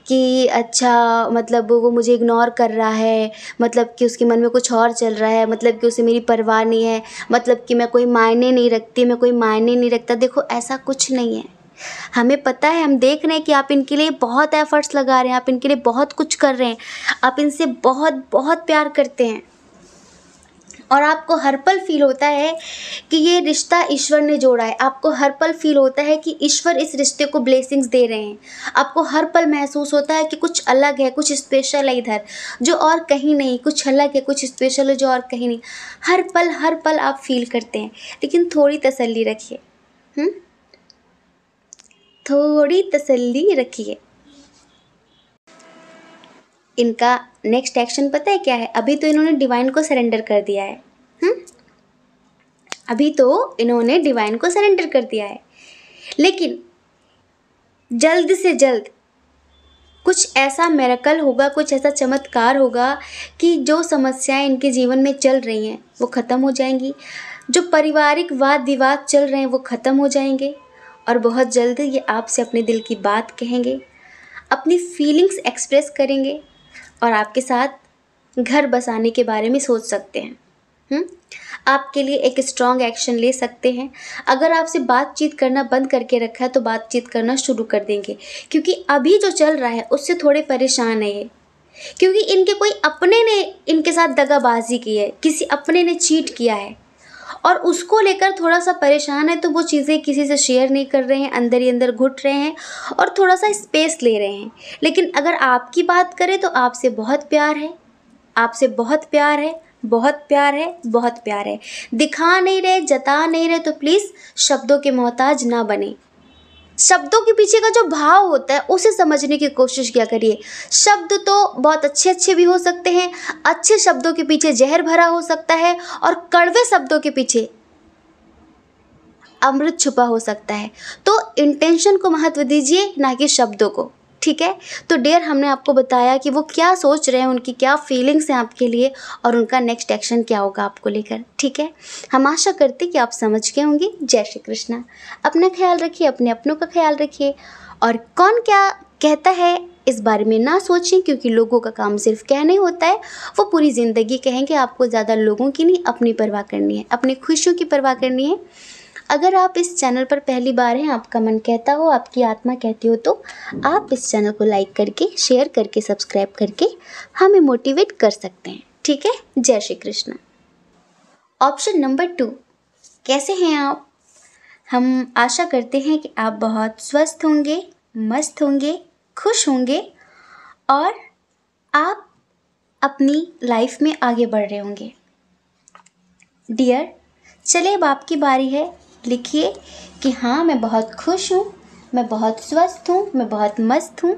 कि अच्छा मतलब वो मुझे इग्नोर कर रहा है मतलब कि उसके मन में कुछ और चल रहा है मतलब कि उसे मेरी परवाह नहीं है मतलब कि मैं कोई मायने नहीं रखती मैं कोई मायने नहीं रखता देखो ऐसा कुछ नहीं है हमें पता है हम देख रहे हैं कि आप इनके लिए बहुत एफ़र्ट्स लगा रहे हैं आप इनके लिए बहुत कुछ कर रहे हैं आप इनसे बहुत बहुत प्यार करते हैं और आपको हर पल फील होता है कि ये रिश्ता ईश्वर ने जोड़ा है आपको हर पल फील होता है कि ईश्वर इस रिश्ते को ब्लेसिंग्स दे रहे हैं आपको हर पल महसूस होता है कि कुछ अलग है कुछ स्पेशल है इधर जो और कहीं नहीं कुछ अलग है कुछ स्पेशल है जो और कहीं नहीं हर पल हर पल आप फील करते हैं लेकिन थोड़ी तसल्ली रखिए हम्म? थोड़ी तसल्ली रखिए इनका नेक्स्ट एक्शन पता है क्या है अभी तो इन्होंने डिवाइन को सरेंडर कर दिया है हुँ? हम्म? अभी तो इन्होंने डिवाइन को सरेंडर कर दिया है लेकिन जल्द से जल्द कुछ ऐसा मेरेकल होगा कुछ ऐसा चमत्कार होगा कि जो समस्याएं इनके जीवन में चल रही हैं वो ख़त्म हो जाएंगी जो पारिवारिक वाद विवाद चल रहे हैं वो ख़त्म हो जाएंगे और बहुत जल्द ये आपसे अपने दिल की बात कहेंगे अपनी फीलिंग्स एक्सप्रेस करेंगे और आपके साथ घर बसाने के बारे में सोच सकते हैं हुँ? हम्म? आपके लिए एक स्ट्रॉन्ग एक्शन ले सकते हैं अगर आपसे बातचीत करना बंद करके रखा है तो बातचीत करना शुरू कर देंगे क्योंकि अभी जो चल रहा है उससे थोड़े परेशान है ये क्योंकि इनके कोई अपने ने इनके साथ दगाबाजी की है किसी अपने ने चीट किया है और उसको लेकर थोड़ा सा परेशान है तो वो चीज़ें किसी से शेयर नहीं कर रहे हैं अंदर ही अंदर घुट रहे हैं और थोड़ा सा स्पेस ले रहे हैं लेकिन अगर आपकी बात करें तो आपसे बहुत प्यार है आपसे बहुत प्यार है बहुत प्यार है बहुत प्यार है दिखा नहीं रहे जता नहीं रहे तो प्लीज़ शब्दों के मोहताज ना बने शब्दों के पीछे का जो भाव होता है उसे समझने की कोशिश किया करिए शब्द तो बहुत अच्छे अच्छे भी हो सकते हैं अच्छे शब्दों के पीछे जहर भरा हो सकता है और कड़वे शब्दों के पीछे अमृत छुपा हो सकता है तो इंटेंशन को महत्व दीजिए ना कि शब्दों को ठीक है तो डेयर हमने आपको बताया कि वो क्या सोच रहे हैं उनकी क्या फीलिंग्स हैं आपके लिए और उनका नेक्स्ट एक्शन क्या होगा आपको लेकर ठीक है हम आशा करते कि आप समझ गए होंगे जय श्री कृष्णा अपना ख्याल रखिए अपने अपनों का ख्याल रखिए और कौन क्या कहता है इस बारे में ना सोचें क्योंकि लोगों का काम सिर्फ कहने होता है वो पूरी ज़िंदगी कहेंगे आपको ज़्यादा लोगों की नहीं अपनी परवाह करनी है अपनी खुशियों की परवाह करनी है अगर आप इस चैनल पर पहली बार हैं आपका मन कहता हो आपकी आत्मा कहती हो तो आप इस चैनल को लाइक करके शेयर करके सब्सक्राइब करके हमें मोटिवेट कर सकते हैं ठीक है जय Shri Krishna option number two कैसे हैं आप हम आशा करते हैं कि आप बहुत स्वस्थ होंगे मस्त होंगे खुश होंगे और आप अपनी लाइफ में आगे बढ़ रहे होंगे डियर चले अब आपकी बारी है लिखिए कि हाँ मैं बहुत खुश हूँ मैं बहुत स्वस्थ हूँ मैं बहुत मस्त हूँ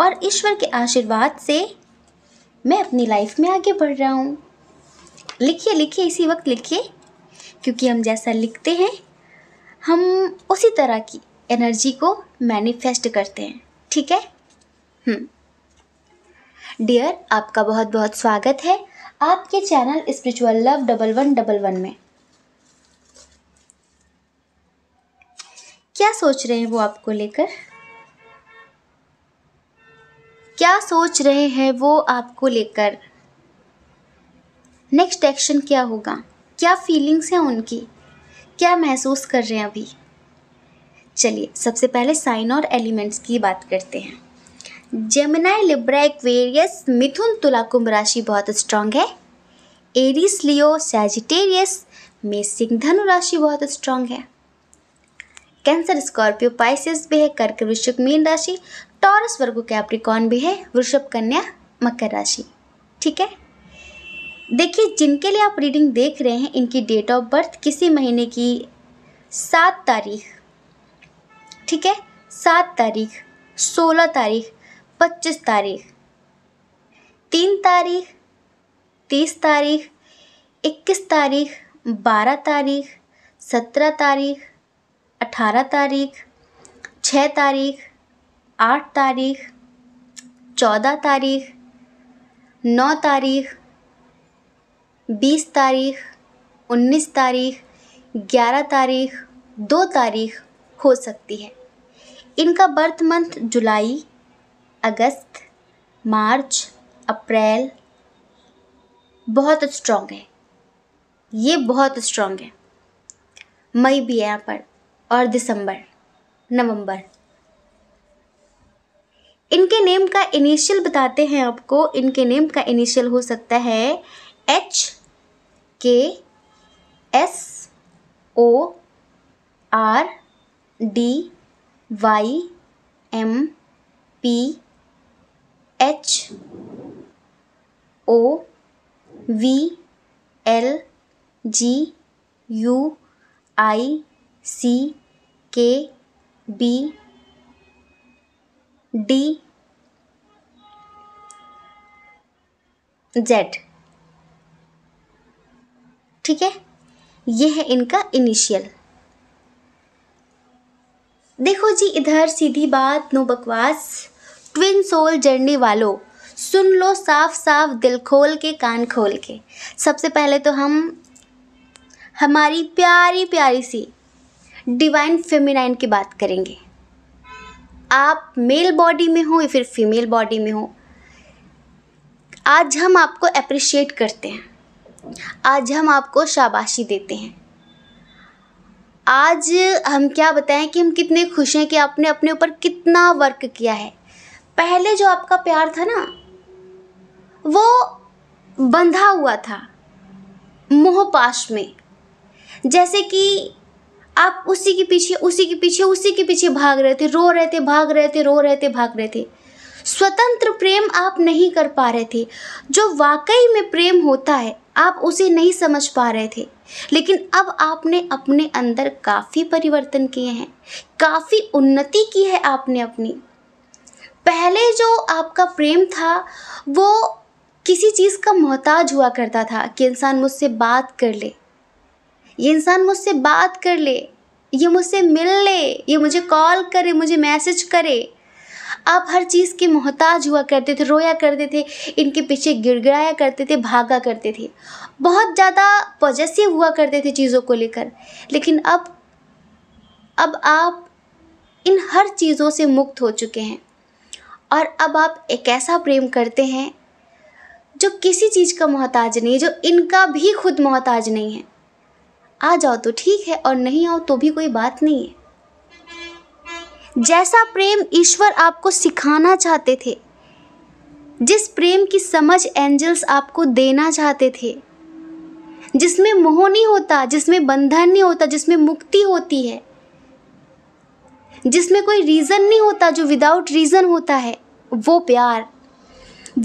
और ईश्वर के आशीर्वाद से मैं अपनी लाइफ में आगे बढ़ रहा हूँ लिखिए लिखिए इसी वक्त लिखिए क्योंकि हम जैसा लिखते हैं हम उसी तरह की एनर्जी को मैनिफेस्ट करते हैं ठीक है डियर हम्म। आपका बहुत बहुत स्वागत है आपके channel Spiritual Love double one double one में क्या सोच रहे हैं वो आपको लेकर क्या सोच रहे हैं वो आपको लेकर नेक्स्ट एक्शन क्या होगा क्या फीलिंग्स हैं उनकी क्या महसूस कर रहे हैं अभी चलिए सबसे पहले साइन और एलिमेंट्स की बात करते हैं जेमिनाई लिब्रा एक्वेरियस मिथुन तुला कुंभ राशि बहुत स्ट्रांग है एरिस लियो सैजिटेरियस मेसिंग धनु राशि बहुत स्ट्रांग है कैंसर स्कॉर्पियो पाइसिस भी है कर्क वृश्चिक मीन राशि टॉरस वर्गो कैप्रिकॉन भी है वृषभ कन्या मकर राशि ठीक है देखिए जिनके लिए आप रीडिंग देख रहे हैं इनकी डेट ऑफ बर्थ किसी महीने की सात तारीख ठीक है सात तारीख सोलह तारीख पच्चीस तारीख तीन तारीख तीस तारीख इक्कीस तारीख बारह तारीख सत्रह तारीख अठारह तारीख छः तारीख आठ तारीख चौदह तारीख नौ तारीख बीस तारीख उन्नीस तारीख ग्यारह तारीख दो तारीख हो सकती है इनका बर्थ मंथ जुलाई अगस्त मार्च अप्रैल बहुत स्ट्रॉन्ग है ये बहुत स्ट्रॉन्ग है मई भी है यहाँ पर और दिसंबर नवंबर इनके नेम का इनिशियल बताते हैं आपको इनके नेम का इनिशियल हो सकता है H K S O R D Y M P H O V L G U I C K B D Z ठीक है ये है इनका इनिशियल देखो जी इधर सीधी बात नो बकवास ट्विन सोल जर्नी वालों सुन लो साफ साफ दिल खोल के कान खोल के सबसे पहले तो हम हमारी प्यारी प्यारी सी डिवाइन फेमिनाइन की बात करेंगे आप मेल बॉडी में हो या फिर फीमेल बॉडी में हो आज हम आपको अप्रिशिएट करते हैं आज हम आपको शाबाशी देते हैं आज हम क्या बताएं कि हम कितने खुश हैं कि आपने अपने ऊपर कितना वर्क किया है पहले जो आपका प्यार था ना वो बंधा हुआ था मोहपाश में जैसे कि आप उसी के पीछे उसी के पीछे उसी के पीछे भाग रहे थे रो रहे थे भाग रहे थे रो रहे थे भाग रहे थे स्वतंत्र प्रेम आप नहीं कर पा रहे थे जो वाकई में प्रेम होता है आप उसे नहीं समझ पा रहे थे लेकिन अब आपने अपने अंदर काफ़ी परिवर्तन किए हैं काफ़ी उन्नति की है आपने अपनी पहले जो आपका प्रेम था वो किसी चीज़ का मोहताज हुआ करता था कि इंसान मुझसे बात कर ले ये इंसान मुझसे बात कर ले ये मुझसे मिल ले ये मुझे कॉल करे मुझे मैसेज करे आप हर चीज़ के मोहताज हुआ करते थे रोया करते थे इनके पीछे गिड़गिड़ाया करते थे भागा करते थे बहुत ज़्यादा पॉजेसिव हुआ करते थे चीज़ों को लेकर लेकिन अब अब आप इन हर चीज़ों से मुक्त हो चुके हैं और अब आप एक ऐसा प्रेम करते हैं जो किसी चीज़ का मोहताज नहीं जो इनका भी खुद मोहताज नहीं है आ जाओ तो ठीक है और नहीं आओ तो भी कोई बात नहीं है जैसा प्रेम ईश्वर आपको सिखाना चाहते थे जिस प्रेम की समझ एंजल्स आपको देना चाहते थे जिसमें मोह नहीं होता जिसमें बंधन नहीं होता जिसमें मुक्ति होती है जिसमें कोई रीज़न नहीं होता जो विदाउट रीज़न होता है वो प्यार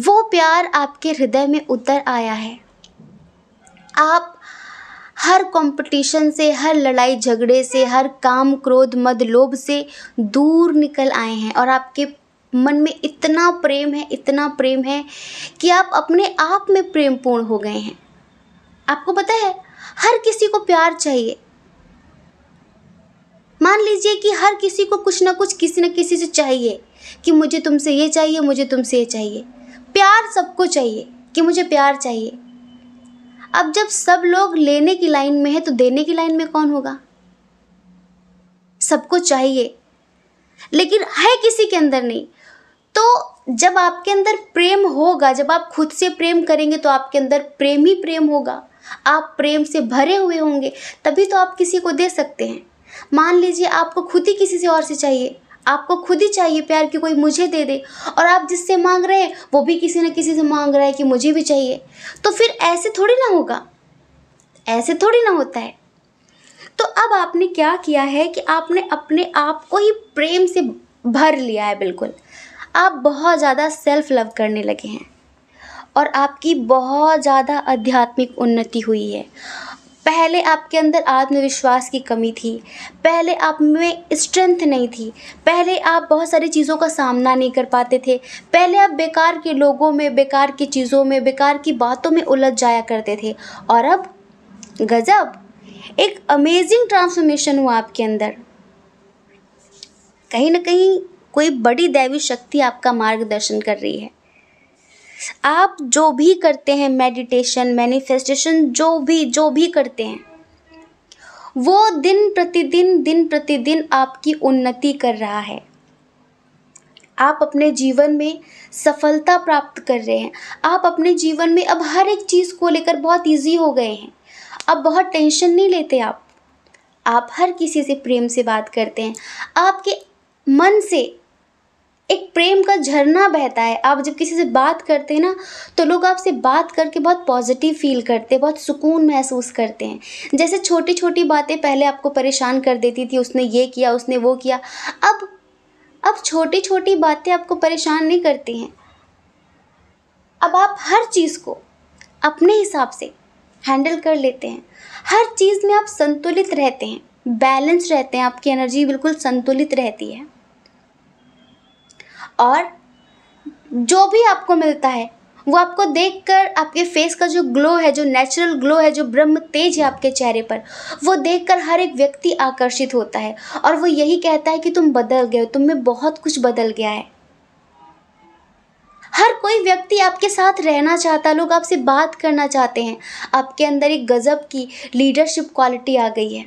वो प्यार आपके हृदय में उतर आया है आप हर कंपटीशन से हर लड़ाई झगड़े से हर काम क्रोध मद लोभ से दूर निकल आए हैं और आपके मन में इतना प्रेम है इतना प्रेम है कि आप अपने आप में प्रेम पूर्ण हो गए हैं आपको पता है हर किसी को प्यार चाहिए मान लीजिए कि हर किसी को कुछ ना कुछ किसी न किसी से चाहिए कि मुझे तुमसे ये चाहिए मुझे तुमसे ये चाहिए प्यार सबको चाहिए कि मुझे प्यार चाहिए अब जब सब लोग लेने की लाइन में है तो देने की लाइन में कौन होगा सबको चाहिए लेकिन है किसी के अंदर नहीं तो जब आपके अंदर प्रेम होगा जब आप खुद से प्रेम करेंगे तो आपके अंदर प्रेम ही प्रेम होगा आप प्रेम से भरे हुए होंगे तभी तो आप किसी को दे सकते हैं मान लीजिए आपको खुद ही किसी से और से चाहिए आपको खुद ही चाहिए प्यार कि कोई मुझे दे दे और आप जिससे मांग रहे हैं वो भी किसी न किसी से मांग रहा है कि मुझे भी चाहिए तो फिर ऐसे थोड़ी ना होगा ऐसे थोड़ी ना होता है तो अब आपने क्या किया है कि आपने अपने आप को ही प्रेम से भर लिया है बिल्कुल आप बहुत ज़्यादा सेल्फ लव करने लगे हैं और आपकी बहुत ज़्यादा आध्यात्मिक उन्नति हुई है पहले आपके अंदर आत्मविश्वास की कमी थी पहले आप में स्ट्रेंथ नहीं थी पहले आप बहुत सारी चीज़ों का सामना नहीं कर पाते थे पहले आप बेकार के लोगों में बेकार की चीज़ों में बेकार की बातों में उलझ जाया करते थे और अब गजब एक अमेजिंग ट्रांसफॉर्मेशन हुआ आपके अंदर कहीं ना कहीं कोई बड़ी दैवी शक्ति आपका मार्गदर्शन कर रही है आप जो भी करते हैं मेडिटेशन मैनिफेस्टेशन जो भी जो भी करते हैं वो दिन प्रतिदिन दिन प्रतिदिन आपकी उन्नति कर रहा है आप अपने जीवन में सफलता प्राप्त कर रहे हैं आप अपने जीवन में अब हर एक चीज़ को लेकर बहुत इजी हो गए हैं अब बहुत टेंशन नहीं लेते आप आप हर किसी से प्रेम से बात करते हैं आपके मन से एक प्रेम का झरना बहता है आप जब किसी से बात करते हैं ना तो लोग आपसे बात करके बहुत पॉजिटिव फील करते हैं बहुत सुकून महसूस करते हैं जैसे छोटी छोटी बातें पहले आपको परेशान कर देती थी उसने ये किया उसने वो किया अब अब छोटी छोटी बातें आपको परेशान नहीं करती हैं अब आप हर चीज़ को अपने हिसाब से हैंडल कर लेते हैं हर चीज़ में आप संतुलित रहते हैं बैलेंस रहते हैं आपकी एनर्जी बिल्कुल संतुलित रहती है और जो भी आपको मिलता है वो आपको देखकर आपके फेस का जो ग्लो है जो नेचुरल ग्लो है जो ब्रह्म तेज है आपके चेहरे पर वो देखकर हर एक व्यक्ति आकर्षित होता है और वो यही कहता है कि तुम बदल गए हो तुम में बहुत कुछ बदल गया है हर कोई व्यक्ति आपके साथ रहना चाहता है लोग आपसे बात करना चाहते हैं आपके अंदर एक गज़ब की लीडरशिप क्वालिटी आ गई है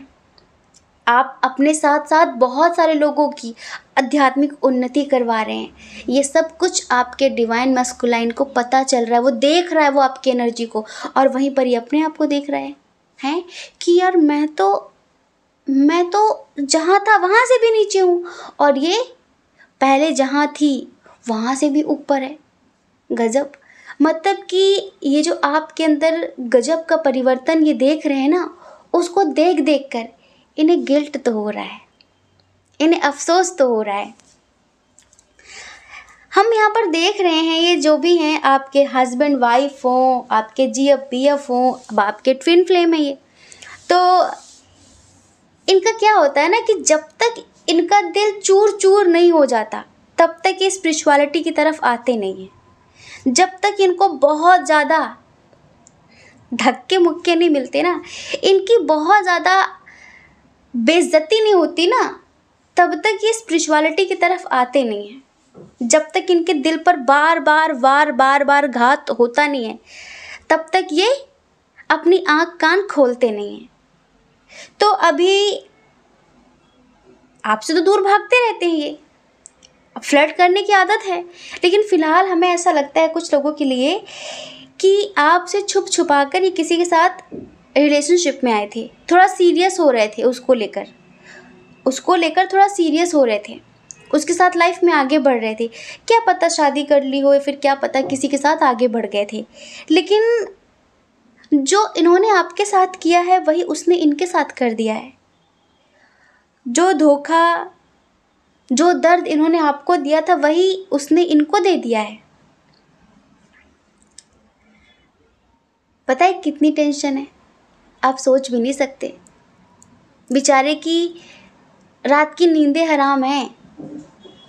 आप अपने साथ साथ बहुत सारे लोगों की आध्यात्मिक उन्नति करवा रहे हैं ये सब कुछ आपके डिवाइन मस्कुलाइन को पता चल रहा है वो देख रहा है वो आपकी एनर्जी को और वहीं पर ही अपने आप को देख रहा है हैं कि यार मैं तो मैं तो जहाँ था वहाँ से भी नीचे हूँ और ये पहले जहाँ थी वहाँ से भी ऊपर है गजब मतलब कि ये जो आपके अंदर गजब का परिवर्तन ये देख रहे हैं ना उसको देख देख कर इन्हें गिल्ट तो हो रहा है इन्हें अफसोस तो हो रहा है हम यहाँ पर देख रहे हैं ये जो भी हैं आपके हस्बैंड वाइफ हों आपके जी एफ पी एफ हों अब आपके ट्विन फ्लेम है ये तो इनका क्या होता है ना कि जब तक इनका दिल चूर चूर नहीं हो जाता तब तक ये स्पिरिचुअलिटी की तरफ आते नहीं हैं जब तक इनको बहुत ज़्यादा धक्के मुक्के नहीं मिलते ना इनकी बहुत ज़्यादा बेइज्जती नहीं होती ना तब तक ये स्पिरिचुअलिटी की तरफ आते नहीं हैं जब तक इनके दिल पर बार बार बार बार बार घात होता नहीं है तब तक ये अपनी आँख कान खोलते नहीं हैं तो अभी आपसे तो दूर भागते रहते हैं ये फ्लर्ट करने की आदत है लेकिन फ़िलहाल हमें ऐसा लगता है कुछ लोगों के लिए कि आपसे छुप छुपा कर ये किसी के साथ रिलेशनशिप में आए थे थोड़ा सीरियस हो रहे थे उसको लेकर उसको लेकर थोड़ा सीरियस हो रहे थे उसके साथ लाइफ में आगे बढ़ रहे थे क्या पता शादी कर ली हो या फिर क्या पता किसी के साथ आगे बढ़ गए थे लेकिन जो इन्होंने आपके साथ किया है वही उसने इनके साथ कर दिया है जो धोखा जो दर्द इन्होंने आपको दिया था वही उसने इनको दे दिया है पता है कितनी टेंशन है आप सोच भी नहीं सकते बेचारे की रात की नींदें हराम हैं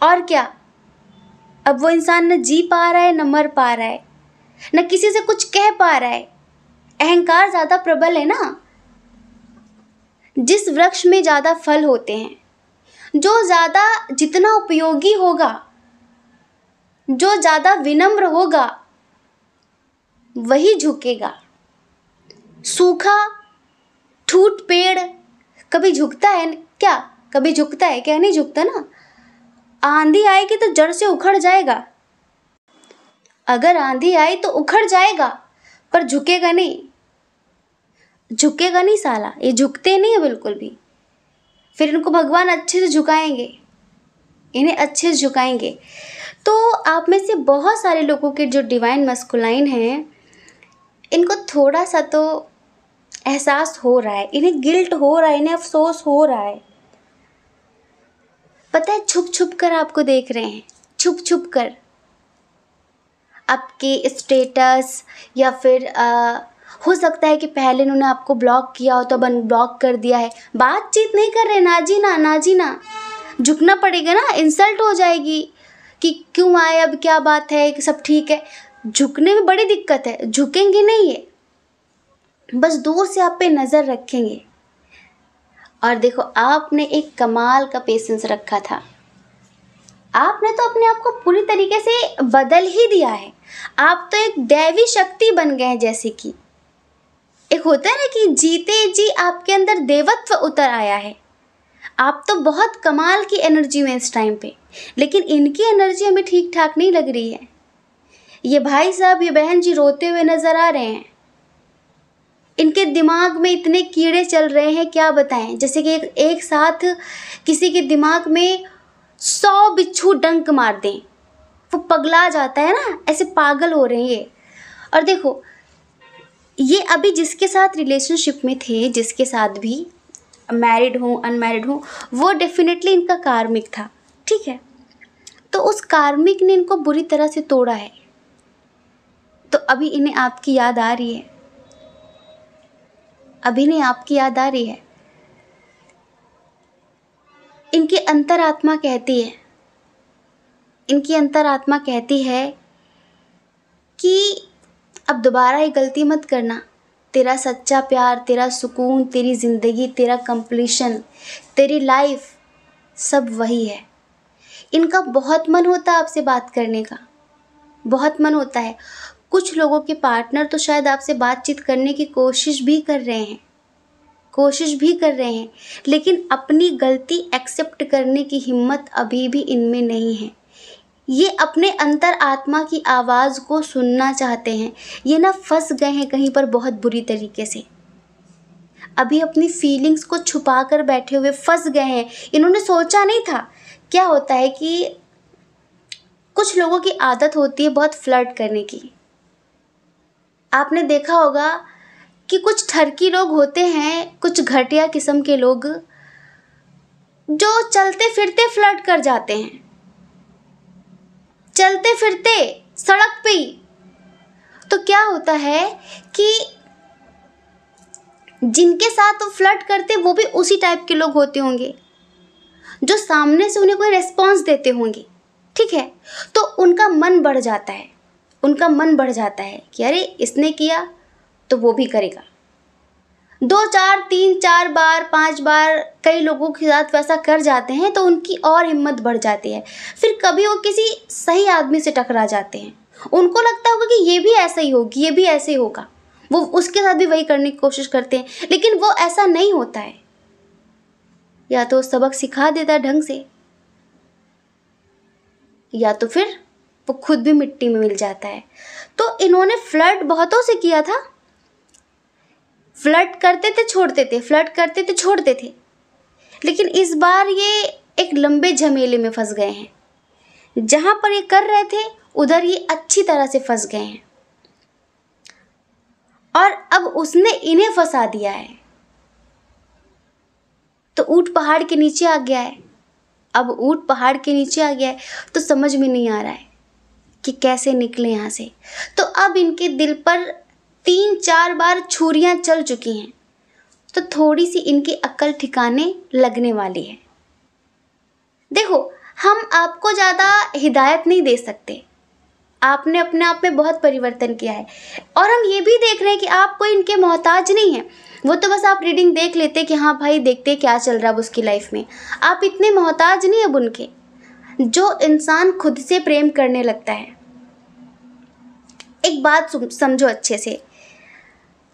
और क्या अब वो इंसान न जी पा रहा है न मर पा रहा है न किसी से कुछ कह पा रहा है अहंकार ज़्यादा प्रबल है ना जिस वृक्ष में ज़्यादा फल होते हैं जो ज़्यादा जितना उपयोगी होगा जो ज़्यादा विनम्र होगा वही झुकेगा सूखा ठूट पेड़ कभी झुकता है क्या कभी झुकता है क्या नहीं झुकता ना आंधी आएगी तो जड़ से उखड़ जाएगा अगर आंधी आई तो उखड़ जाएगा पर झुकेगा नहीं झुकेगा नहीं साला ये झुकते नहीं है बिल्कुल भी फिर इनको भगवान अच्छे से झुकाएंगे इन्हें अच्छे से झुकाएंगे तो आप में से बहुत सारे लोगों के जो डिवाइन मस्कुलाइन हैं इनको थोड़ा सा तो एहसास हो रहा है इन्हें गिल्ट हो रहा है इन्हें अफसोस हो रहा है पता है छुप छुप कर आपको देख रहे हैं छुप छुप कर आपके स्टेटस या फिर आ, हो सकता है कि पहले इन्होंने आपको ब्लॉक किया हो तो अब अनब्लॉक कर दिया है बातचीत नहीं कर रहे ना जी ना ना जी ना झुकना पड़ेगा ना इंसल्ट हो जाएगी कि क्यों आए अब क्या बात है कि सब ठीक है झुकने में बड़ी दिक्कत है झुकेंगे नहीं है बस दूर से आप पे नज़र रखेंगे और देखो आपने एक कमाल का पेशेंस रखा था आपने तो अपने आप को पूरी तरीके से बदल ही दिया है आप तो एक दैवी शक्ति बन गए हैं जैसे कि एक होता है ना कि जीते जी आपके अंदर देवत्व उतर आया है आप तो बहुत कमाल की एनर्जी में इस टाइम पे लेकिन इनकी एनर्जी हमें ठीक ठाक नहीं लग रही है ये भाई साहब ये बहन जी रोते हुए नज़र आ रहे हैं इनके दिमाग में इतने कीड़े चल रहे हैं क्या बताएं जैसे कि एक, एक साथ किसी के दिमाग में सौ बिच्छू डंक मार दें वो पगला जाता है ना ऐसे पागल हो रहे हैं ये और देखो ये अभी जिसके साथ रिलेशनशिप में थे जिसके साथ भी मैरिड हूँ अनमैरिड हों वो डेफिनेटली इनका कार्मिक था ठीक है तो उस कार्मिक ने इनको बुरी तरह से तोड़ा है तो अभी इन्हें आपकी याद आ रही है अभी नहीं आपकी याद आ रही है इनकी अंतरात्मा कहती है इनकी अंतरात्मा कहती है कि अब दोबारा ये गलती मत करना तेरा सच्चा प्यार तेरा सुकून तेरी ज़िंदगी तेरा कंप्लीशन तेरी लाइफ सब वही है इनका बहुत मन होता है आपसे बात करने का बहुत मन होता है कुछ लोगों के पार्टनर तो शायद आपसे बातचीत करने की कोशिश भी कर रहे हैं कोशिश भी कर रहे हैं लेकिन अपनी गलती एक्सेप्ट करने की हिम्मत अभी भी इनमें नहीं है ये अपने अंतर आत्मा की आवाज़ को सुनना चाहते हैं ये ना फंस गए हैं कहीं पर बहुत बुरी तरीके से अभी अपनी फीलिंग्स को छुपा कर बैठे हुए फंस गए हैं इन्होंने सोचा नहीं था क्या होता है कि कुछ लोगों की आदत होती है बहुत फ्लर्ट करने की आपने देखा होगा कि कुछ ठरकी लोग होते हैं कुछ घटिया किस्म के लोग जो चलते फिरते फ्लड कर जाते हैं चलते फिरते सड़क पे तो क्या होता है कि जिनके साथ वो फ्लड करते वो भी उसी टाइप के लोग होते होंगे जो सामने से उन्हें कोई रेस्पॉन्स देते होंगे ठीक है तो उनका मन बढ़ जाता है उनका मन बढ़ जाता है कि अरे इसने किया तो वो भी करेगा दो चार तीन चार बार पांच बार कई लोगों के साथ वैसा कर जाते हैं तो उनकी और हिम्मत बढ़ जाती है फिर कभी वो किसी सही आदमी से टकरा जाते हैं उनको लगता होगा कि ये भी ऐसा ही होगी ये भी ऐसे ही होगा वो उसके साथ भी वही करने की कोशिश करते हैं लेकिन वो ऐसा नहीं होता है या तो सबक सिखा देता ढंग से या तो फिर वो खुद भी मिट्टी में मिल जाता है तो इन्होंने फ्लड बहुतों से किया था फ्लड करते थे छोड़ते थे फ्लड करते थे छोड़ते थे लेकिन इस बार ये एक लंबे झमेले में फंस गए हैं जहाँ पर ये कर रहे थे उधर ये अच्छी तरह से फंस गए हैं और अब उसने इन्हें फंसा दिया है तो ऊट पहाड़ के नीचे आ गया है अब ऊट पहाड़ के नीचे आ गया है तो समझ में नहीं आ रहा है कि कैसे निकले यहाँ से तो अब इनके दिल पर तीन चार बार छुरियाँ चल चुकी हैं तो थोड़ी सी इनकी अक्ल ठिकाने लगने वाली है देखो हम आपको ज़्यादा हिदायत नहीं दे सकते आपने अपने आप में बहुत परिवर्तन किया है और हम ये भी देख रहे हैं कि आप कोई इनके मोहताज नहीं हैं वो तो बस आप रीडिंग देख लेते कि हाँ भाई देखते क्या चल रहा है उसकी लाइफ में आप इतने मोहताज नहीं अब उनके जो इंसान खुद से प्रेम करने लगता है एक बात समझो अच्छे से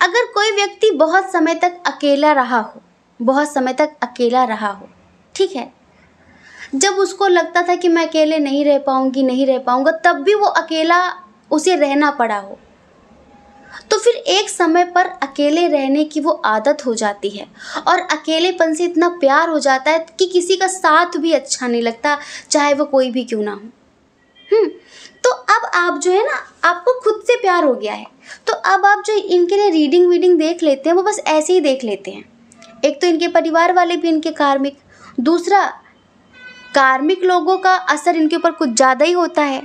अगर कोई व्यक्ति बहुत समय तक अकेला रहा हो बहुत समय तक अकेला रहा हो ठीक है जब उसको लगता था कि मैं अकेले नहीं रह पाऊंगी नहीं रह पाऊंगा तब भी वो अकेला उसे रहना पड़ा हो तो फिर एक समय पर अकेले रहने की वो आदत हो जाती है और अकेलेपन से इतना प्यार हो जाता है कि किसी का साथ भी अच्छा नहीं लगता चाहे वो कोई भी क्यों ना हो हम्म, तो अब आप जो है ना आपको खुद से प्यार हो गया है तो अब आप जो इनके लिए रीडिंग वीडिंग देख लेते हैं वो बस ऐसे ही देख लेते हैं एक तो इनके परिवार वाले भी इनके कार्मिक दूसरा कार्मिक लोगों का असर इनके ऊपर कुछ ज़्यादा ही होता है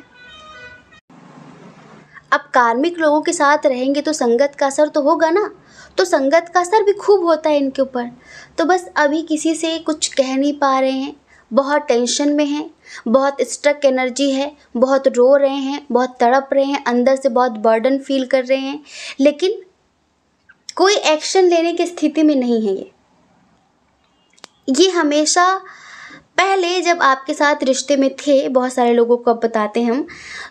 अब कार्मिक लोगों के साथ रहेंगे तो संगत का असर तो होगा ना तो संगत का असर भी खूब होता है इनके ऊपर तो बस अभी किसी से कुछ कह नहीं पा रहे हैं बहुत टेंशन में हैं बहुत स्ट्रक एनर्जी है बहुत रो रहे हैं बहुत तड़प रहे हैं अंदर से बहुत बर्डन फील कर रहे हैं लेकिन कोई एक्शन लेने की स्थिति में नहीं है ये ये हमेशा पहले जब आपके साथ रिश्ते में थे बहुत सारे लोगों को अब बताते हैं हम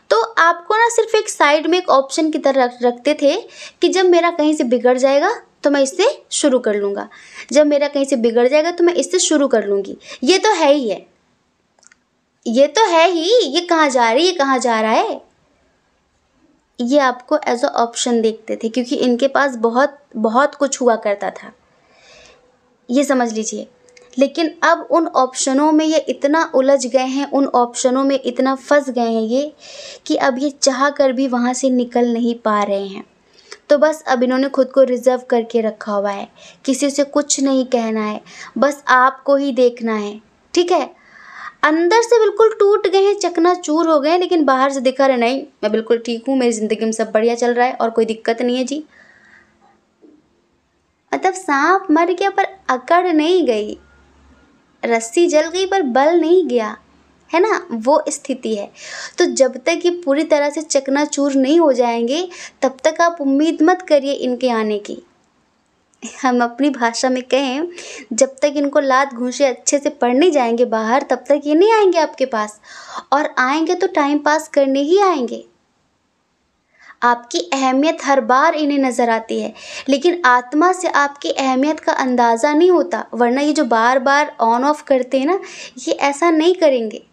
तो आपको ना सिर्फ एक साइड में एक ऑप्शन की तरह रखते थे कि जब मेरा कहीं से बिगड़ जाएगा तो मैं इससे शुरू कर लूँगा जब मेरा कहीं से बिगड़ जाएगा तो मैं इससे शुरू कर लूँगी ये तो है ही है ये तो है ही ये कहाँ जा रही है कहाँ जा रहा है ये आपको एज अ ऑप्शन देखते थे क्योंकि इनके पास बहुत बहुत कुछ हुआ करता था ये समझ लीजिए लेकिन अब उन ऑप्शनों में ये इतना उलझ गए हैं उन ऑप्शनों में इतना फंस गए हैं ये कि अब ये चाह कर भी वहाँ से निकल नहीं पा रहे हैं तो बस अब इन्होंने खुद को रिज़र्व करके रखा हुआ है किसी से कुछ नहीं कहना है बस आपको ही देखना है ठीक है अंदर से बिल्कुल टूट गए हैं चकना चूर हो गए हैं लेकिन बाहर से दिखा रहे नहीं मैं बिल्कुल ठीक हूँ मेरी ज़िंदगी में सब बढ़िया चल रहा है और कोई दिक्कत नहीं है जी मतलब सांप मर गया पर अकड़ नहीं गई रस्सी जल गई पर बल नहीं गया है ना वो स्थिति है तो जब तक ये पूरी तरह से चकनाचूर नहीं हो जाएंगे तब तक आप उम्मीद मत करिए इनके आने की हम अपनी भाषा में कहें जब तक इनको लात घूसे अच्छे से पढ़ नहीं जाएँगे बाहर तब तक ये नहीं आएँगे आपके पास और आएँगे तो टाइम पास करने ही आएंगे आपकी अहमियत हर बार इन्हें नज़र आती है लेकिन आत्मा से आपकी अहमियत का अंदाज़ा नहीं होता वरना ये जो बार बार ऑन ऑफ करते हैं ना ये ऐसा नहीं करेंगे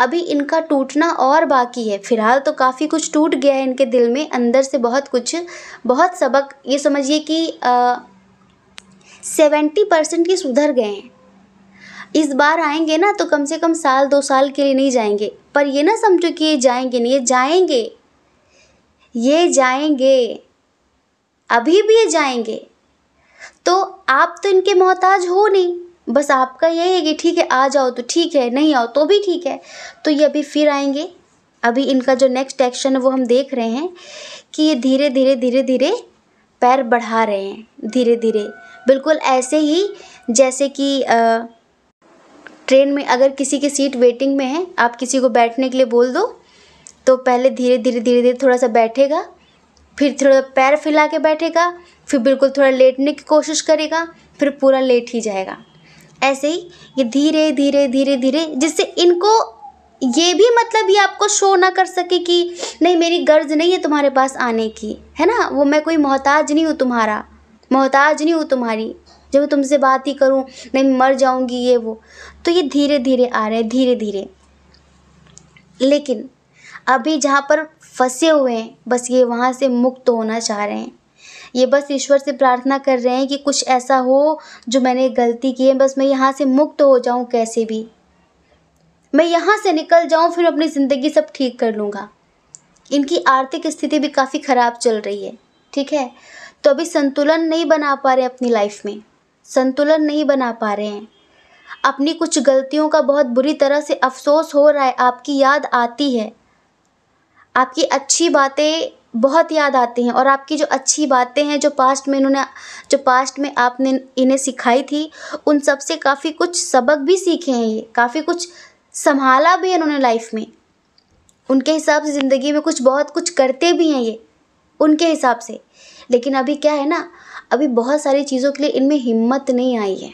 अभी इनका टूटना और बाकी है फ़िलहाल तो काफ़ी कुछ टूट गया है इनके दिल में अंदर से बहुत कुछ बहुत सबक ये समझिए कि सेवेंटी परसेंट के सुधर गए हैं इस बार आएंगे ना तो कम से कम साल दो साल के लिए नहीं जाएंगे पर ये ना समझो कि ये जाएंगे नहीं ये जाएंगे ये जाएंगे अभी भी ये जाएंगे तो आप तो इनके मोहताज हो नहीं बस आपका यही है कि ठीक है आ जाओ तो ठीक है नहीं आओ तो भी ठीक है तो ये अभी फिर आएंगे अभी इनका जो नेक्स्ट एक्शन है वो हम देख रहे हैं कि ये धीरे धीरे धीरे धीरे पैर बढ़ा रहे हैं धीरे धीरे बिल्कुल ऐसे ही जैसे कि आ, ट्रेन में अगर किसी की सीट वेटिंग में है आप किसी को बैठने के लिए बोल दो तो पहले धीरे धीरे धीरे धीरे थोड़ा सा बैठेगा फिर थोड़ा पैर फैला के बैठेगा फिर बिल्कुल थोड़ा लेटने की कोशिश करेगा फिर पूरा लेट ही जाएगा ऐसे ही ये धीरे धीरे धीरे धीरे जिससे इनको ये भी मतलब ये आपको शो ना कर सके कि नहीं मेरी गर्ज नहीं है तुम्हारे पास आने की है ना वो मैं कोई मोहताज नहीं हूँ तुम्हारा मोहताज नहीं हूँ तुम्हारी जब मैं तुमसे बात ही करूँ नहीं मर जाऊँगी ये वो तो ये धीरे धीरे आ रहे हैं धीरे धीरे लेकिन अभी जहाँ पर फंसे हुए हैं बस ये वहाँ से मुक्त होना चाह रहे हैं ये बस ईश्वर से प्रार्थना कर रहे हैं कि कुछ ऐसा हो जो मैंने गलती की है बस मैं यहाँ से मुक्त हो जाऊँ कैसे भी मैं यहाँ से निकल जाऊँ फिर अपनी ज़िंदगी सब ठीक कर लूँगा इनकी आर्थिक स्थिति भी काफ़ी ख़राब चल रही है ठीक है तो अभी संतुलन नहीं बना पा रहे अपनी लाइफ में संतुलन नहीं बना पा रहे हैं अपनी कुछ गलतियों का बहुत बुरी तरह से अफसोस हो रहा है आपकी याद आती है आपकी अच्छी बातें बहुत याद आती हैं और आपकी जो अच्छी बातें हैं जो पास्ट में इन्होंने जो पास्ट में आपने इन्हें सिखाई थी उन सब से काफ़ी कुछ सबक भी सीखे हैं ये काफ़ी कुछ संभाला भी है इन्होंने लाइफ में उनके हिसाब से ज़िंदगी में कुछ बहुत कुछ करते भी हैं ये उनके हिसाब से लेकिन अभी क्या है ना अभी बहुत सारी चीज़ों के लिए इनमें हिम्मत नहीं आई है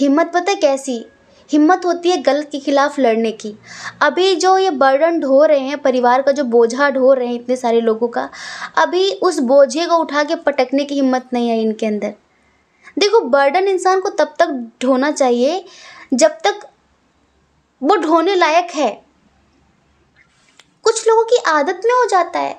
हिम्मत पता कैसी हिम्मत होती है गलत के खिलाफ लड़ने की अभी जो ये बर्डन ढो रहे हैं परिवार का जो बोझा ढो रहे हैं इतने सारे लोगों का अभी उस बोझे को उठा के पटकने की हिम्मत नहीं है इनके अंदर देखो बर्डन इंसान को तब तक ढोना चाहिए जब तक वो ढोने लायक है कुछ लोगों की आदत में हो जाता है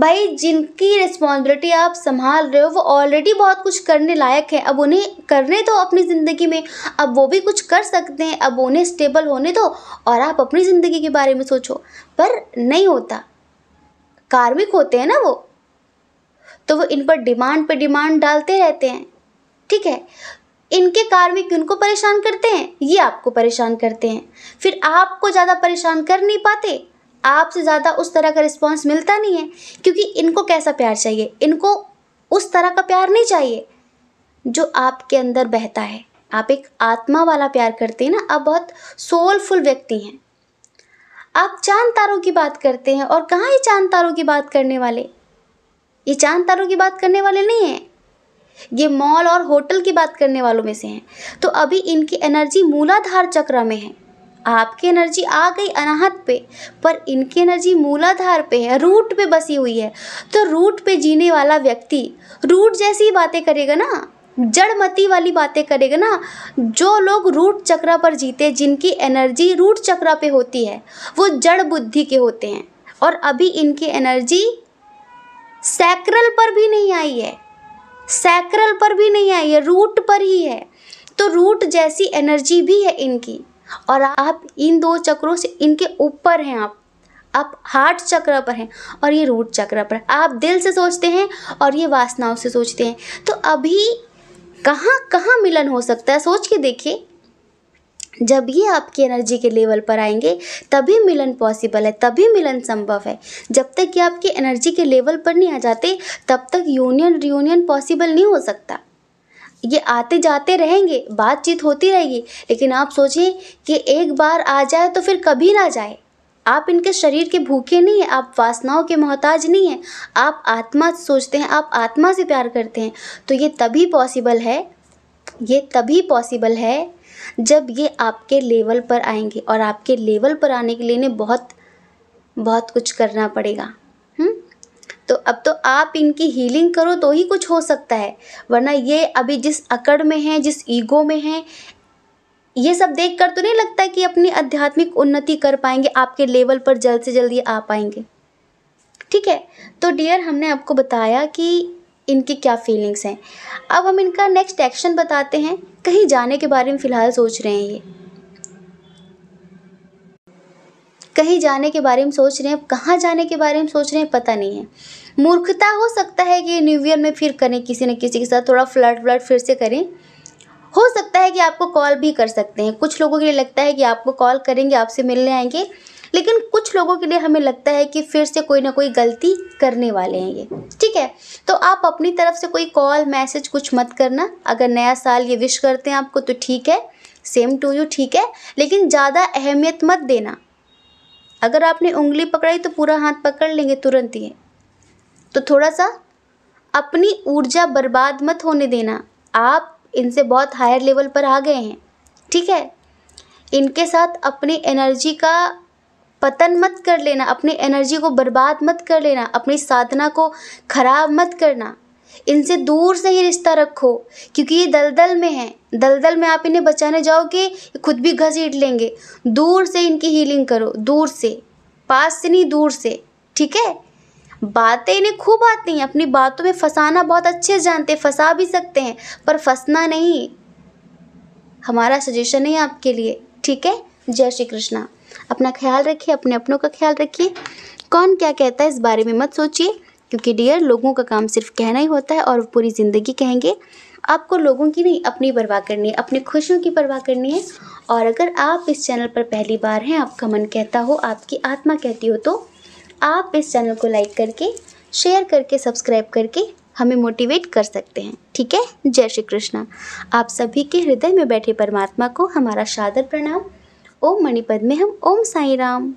भाई जिनकी रिस्पॉन्सिबिलिटी आप संभाल रहे हो वो ऑलरेडी बहुत कुछ करने लायक है अब उन्हें करने दो अपनी ज़िंदगी में अब वो भी कुछ कर सकते हैं अब उन्हें स्टेबल होने दो और आप अपनी ज़िंदगी के बारे में सोचो पर नहीं होता कार्मिक होते हैं ना वो तो वो इन पर डिमांड पर डिमांड डालते रहते हैं ठीक है इनके कार्मिक उनको परेशान करते हैं ये आपको परेशान करते हैं फिर आपको ज़्यादा परेशान कर नहीं पाते आपसे ज़्यादा उस तरह का रिस्पॉन्स मिलता नहीं है क्योंकि इनको कैसा प्यार चाहिए इनको उस तरह का प्यार नहीं चाहिए जो आपके अंदर बहता है आप एक आत्मा वाला प्यार करते हैं ना आप बहुत सोलफुल व्यक्ति हैं आप चांद तारों की बात करते हैं और कहाँ ये चांद तारों की बात करने वाले ये चांद तारों की बात करने वाले नहीं हैं ये मॉल और होटल की बात करने वालों में से हैं तो अभी इनकी एनर्जी मूलाधार चक्र में है आपकी एनर्जी आ गई अनाहत पे पर इनकी एनर्जी मूलाधार पे है रूट पे बसी हुई है तो रूट पे जीने वाला व्यक्ति रूट जैसी ही बातें करेगा ना जड़मती वाली बातें करेगा ना जो लोग रूट चक्रा पर जीते जिनकी एनर्जी रूट चक्रा पे होती है वो जड़ बुद्धि के होते हैं और अभी इनकी एनर्जी सैक्रल पर भी नहीं आई है सैक्रल पर भी नहीं आई है रूट पर ही है तो रूट जैसी एनर्जी भी है इनकी और आप इन दो चक्रों से इनके ऊपर हैं आप आप हार्ट चक्र पर हैं और ये रूट चक्र पर आप दिल से सोचते हैं और ये वासनाओं से सोचते हैं तो अभी कहाँ कहाँ मिलन हो सकता है सोच के देखिए जब ये आपकी एनर्जी के लेवल पर आएंगे तभी मिलन पॉसिबल है तभी मिलन संभव है जब तक ये आपकी एनर्जी के लेवल पर नहीं आ जाते तब तक यूनियन रियूनियन पॉसिबल नहीं हो सकता ये आते जाते रहेंगे बातचीत होती रहेगी लेकिन आप सोचिए कि एक बार आ जाए तो फिर कभी ना जाए आप इनके शरीर के भूखे नहीं हैं आप वासनाओं के मोहताज नहीं हैं आप आत्मा सोचते हैं आप आत्मा से प्यार करते हैं तो ये तभी पॉसिबल है ये तभी पॉसिबल है जब ये आपके लेवल पर आएंगे और आपके लेवल पर आने के लिए इन्हें बहुत बहुत कुछ करना पड़ेगा तो अब तो आप इनकी हीलिंग करो तो ही कुछ हो सकता है वरना ये अभी जिस अकड़ में हैं जिस ईगो में हैं ये सब देख कर तो नहीं लगता कि अपनी आध्यात्मिक उन्नति कर पाएंगे आपके लेवल पर जल्द से जल्द ये आ पाएंगे ठीक है तो डियर हमने आपको बताया कि इनकी क्या फीलिंग्स हैं अब हम इनका नेक्स्ट एक्शन बताते हैं कहीं जाने के बारे में फ़िलहाल सोच रहे हैं ये कहीं जाने के बारे में सोच रहे हैं कहाँ जाने के बारे में सोच रहे हैं पता नहीं है मूर्खता हो सकता है कि न्यू ईयर में फिर करें किसी न किसी के साथ थोड़ा फ्लर्ट व्लर्ट फिर से करें हो सकता है कि आपको कॉल भी कर सकते हैं कुछ लोगों के लिए लगता है कि आपको कॉल करेंगे आपसे मिलने आएंगे लेकिन कुछ लोगों के लिए हमें लगता है कि फिर से कोई ना कोई गलती करने वाले हैं ये ठीक है तो आप अपनी तरफ से कोई कॉल मैसेज कुछ मत करना अगर नया साल ये विश करते हैं आपको तो ठीक है सेम टू यू ठीक है लेकिन ज़्यादा अहमियत मत देना अगर आपने उंगली पकड़ाई तो पूरा हाथ पकड़ लेंगे तुरंत ही तो थोड़ा सा अपनी ऊर्जा बर्बाद मत होने देना आप इनसे बहुत हायर लेवल पर आ गए हैं ठीक है इनके साथ अपनी एनर्जी का पतन मत कर लेना अपनी एनर्जी को बर्बाद मत कर लेना अपनी साधना को ख़राब मत करना इनसे दूर से ही रिश्ता रखो क्योंकि ये दलदल में हैं दलदल में आप इन्हें बचाने जाओगे कि खुद भी घसीट लेंगे दूर से इनकी हीलिंग करो दूर से पास से नहीं दूर से ठीक है बातें इन्हें खूब आती हैं अपनी बातों में फंसाना बहुत अच्छे जानते हैं फंसा भी सकते हैं पर फंसना नहीं हमारा सजेशन है आपके लिए ठीक है जय श्री कृष्णा अपना ख्याल रखिए अपने अपनों का ख्याल रखिए कौन क्या कहता है इस बारे में मत सोचिए क्योंकि डियर लोगों का काम सिर्फ कहना ही होता है और पूरी ज़िंदगी कहेंगे आपको लोगों की नहीं अपनी परवाह करनी है अपनी खुशियों की परवाह करनी है और अगर आप इस चैनल पर पहली बार हैं आपका मन कहता हो आपकी आत्मा कहती हो तो आप इस चैनल को लाइक करके शेयर करके सब्सक्राइब करके हमें मोटिवेट कर सकते हैं ठीक है जय श्री कृष्णा आप सभी के हृदय में बैठे परमात्मा को हमारा सादर प्रणाम ओम मणिपद में हम ओम साई राम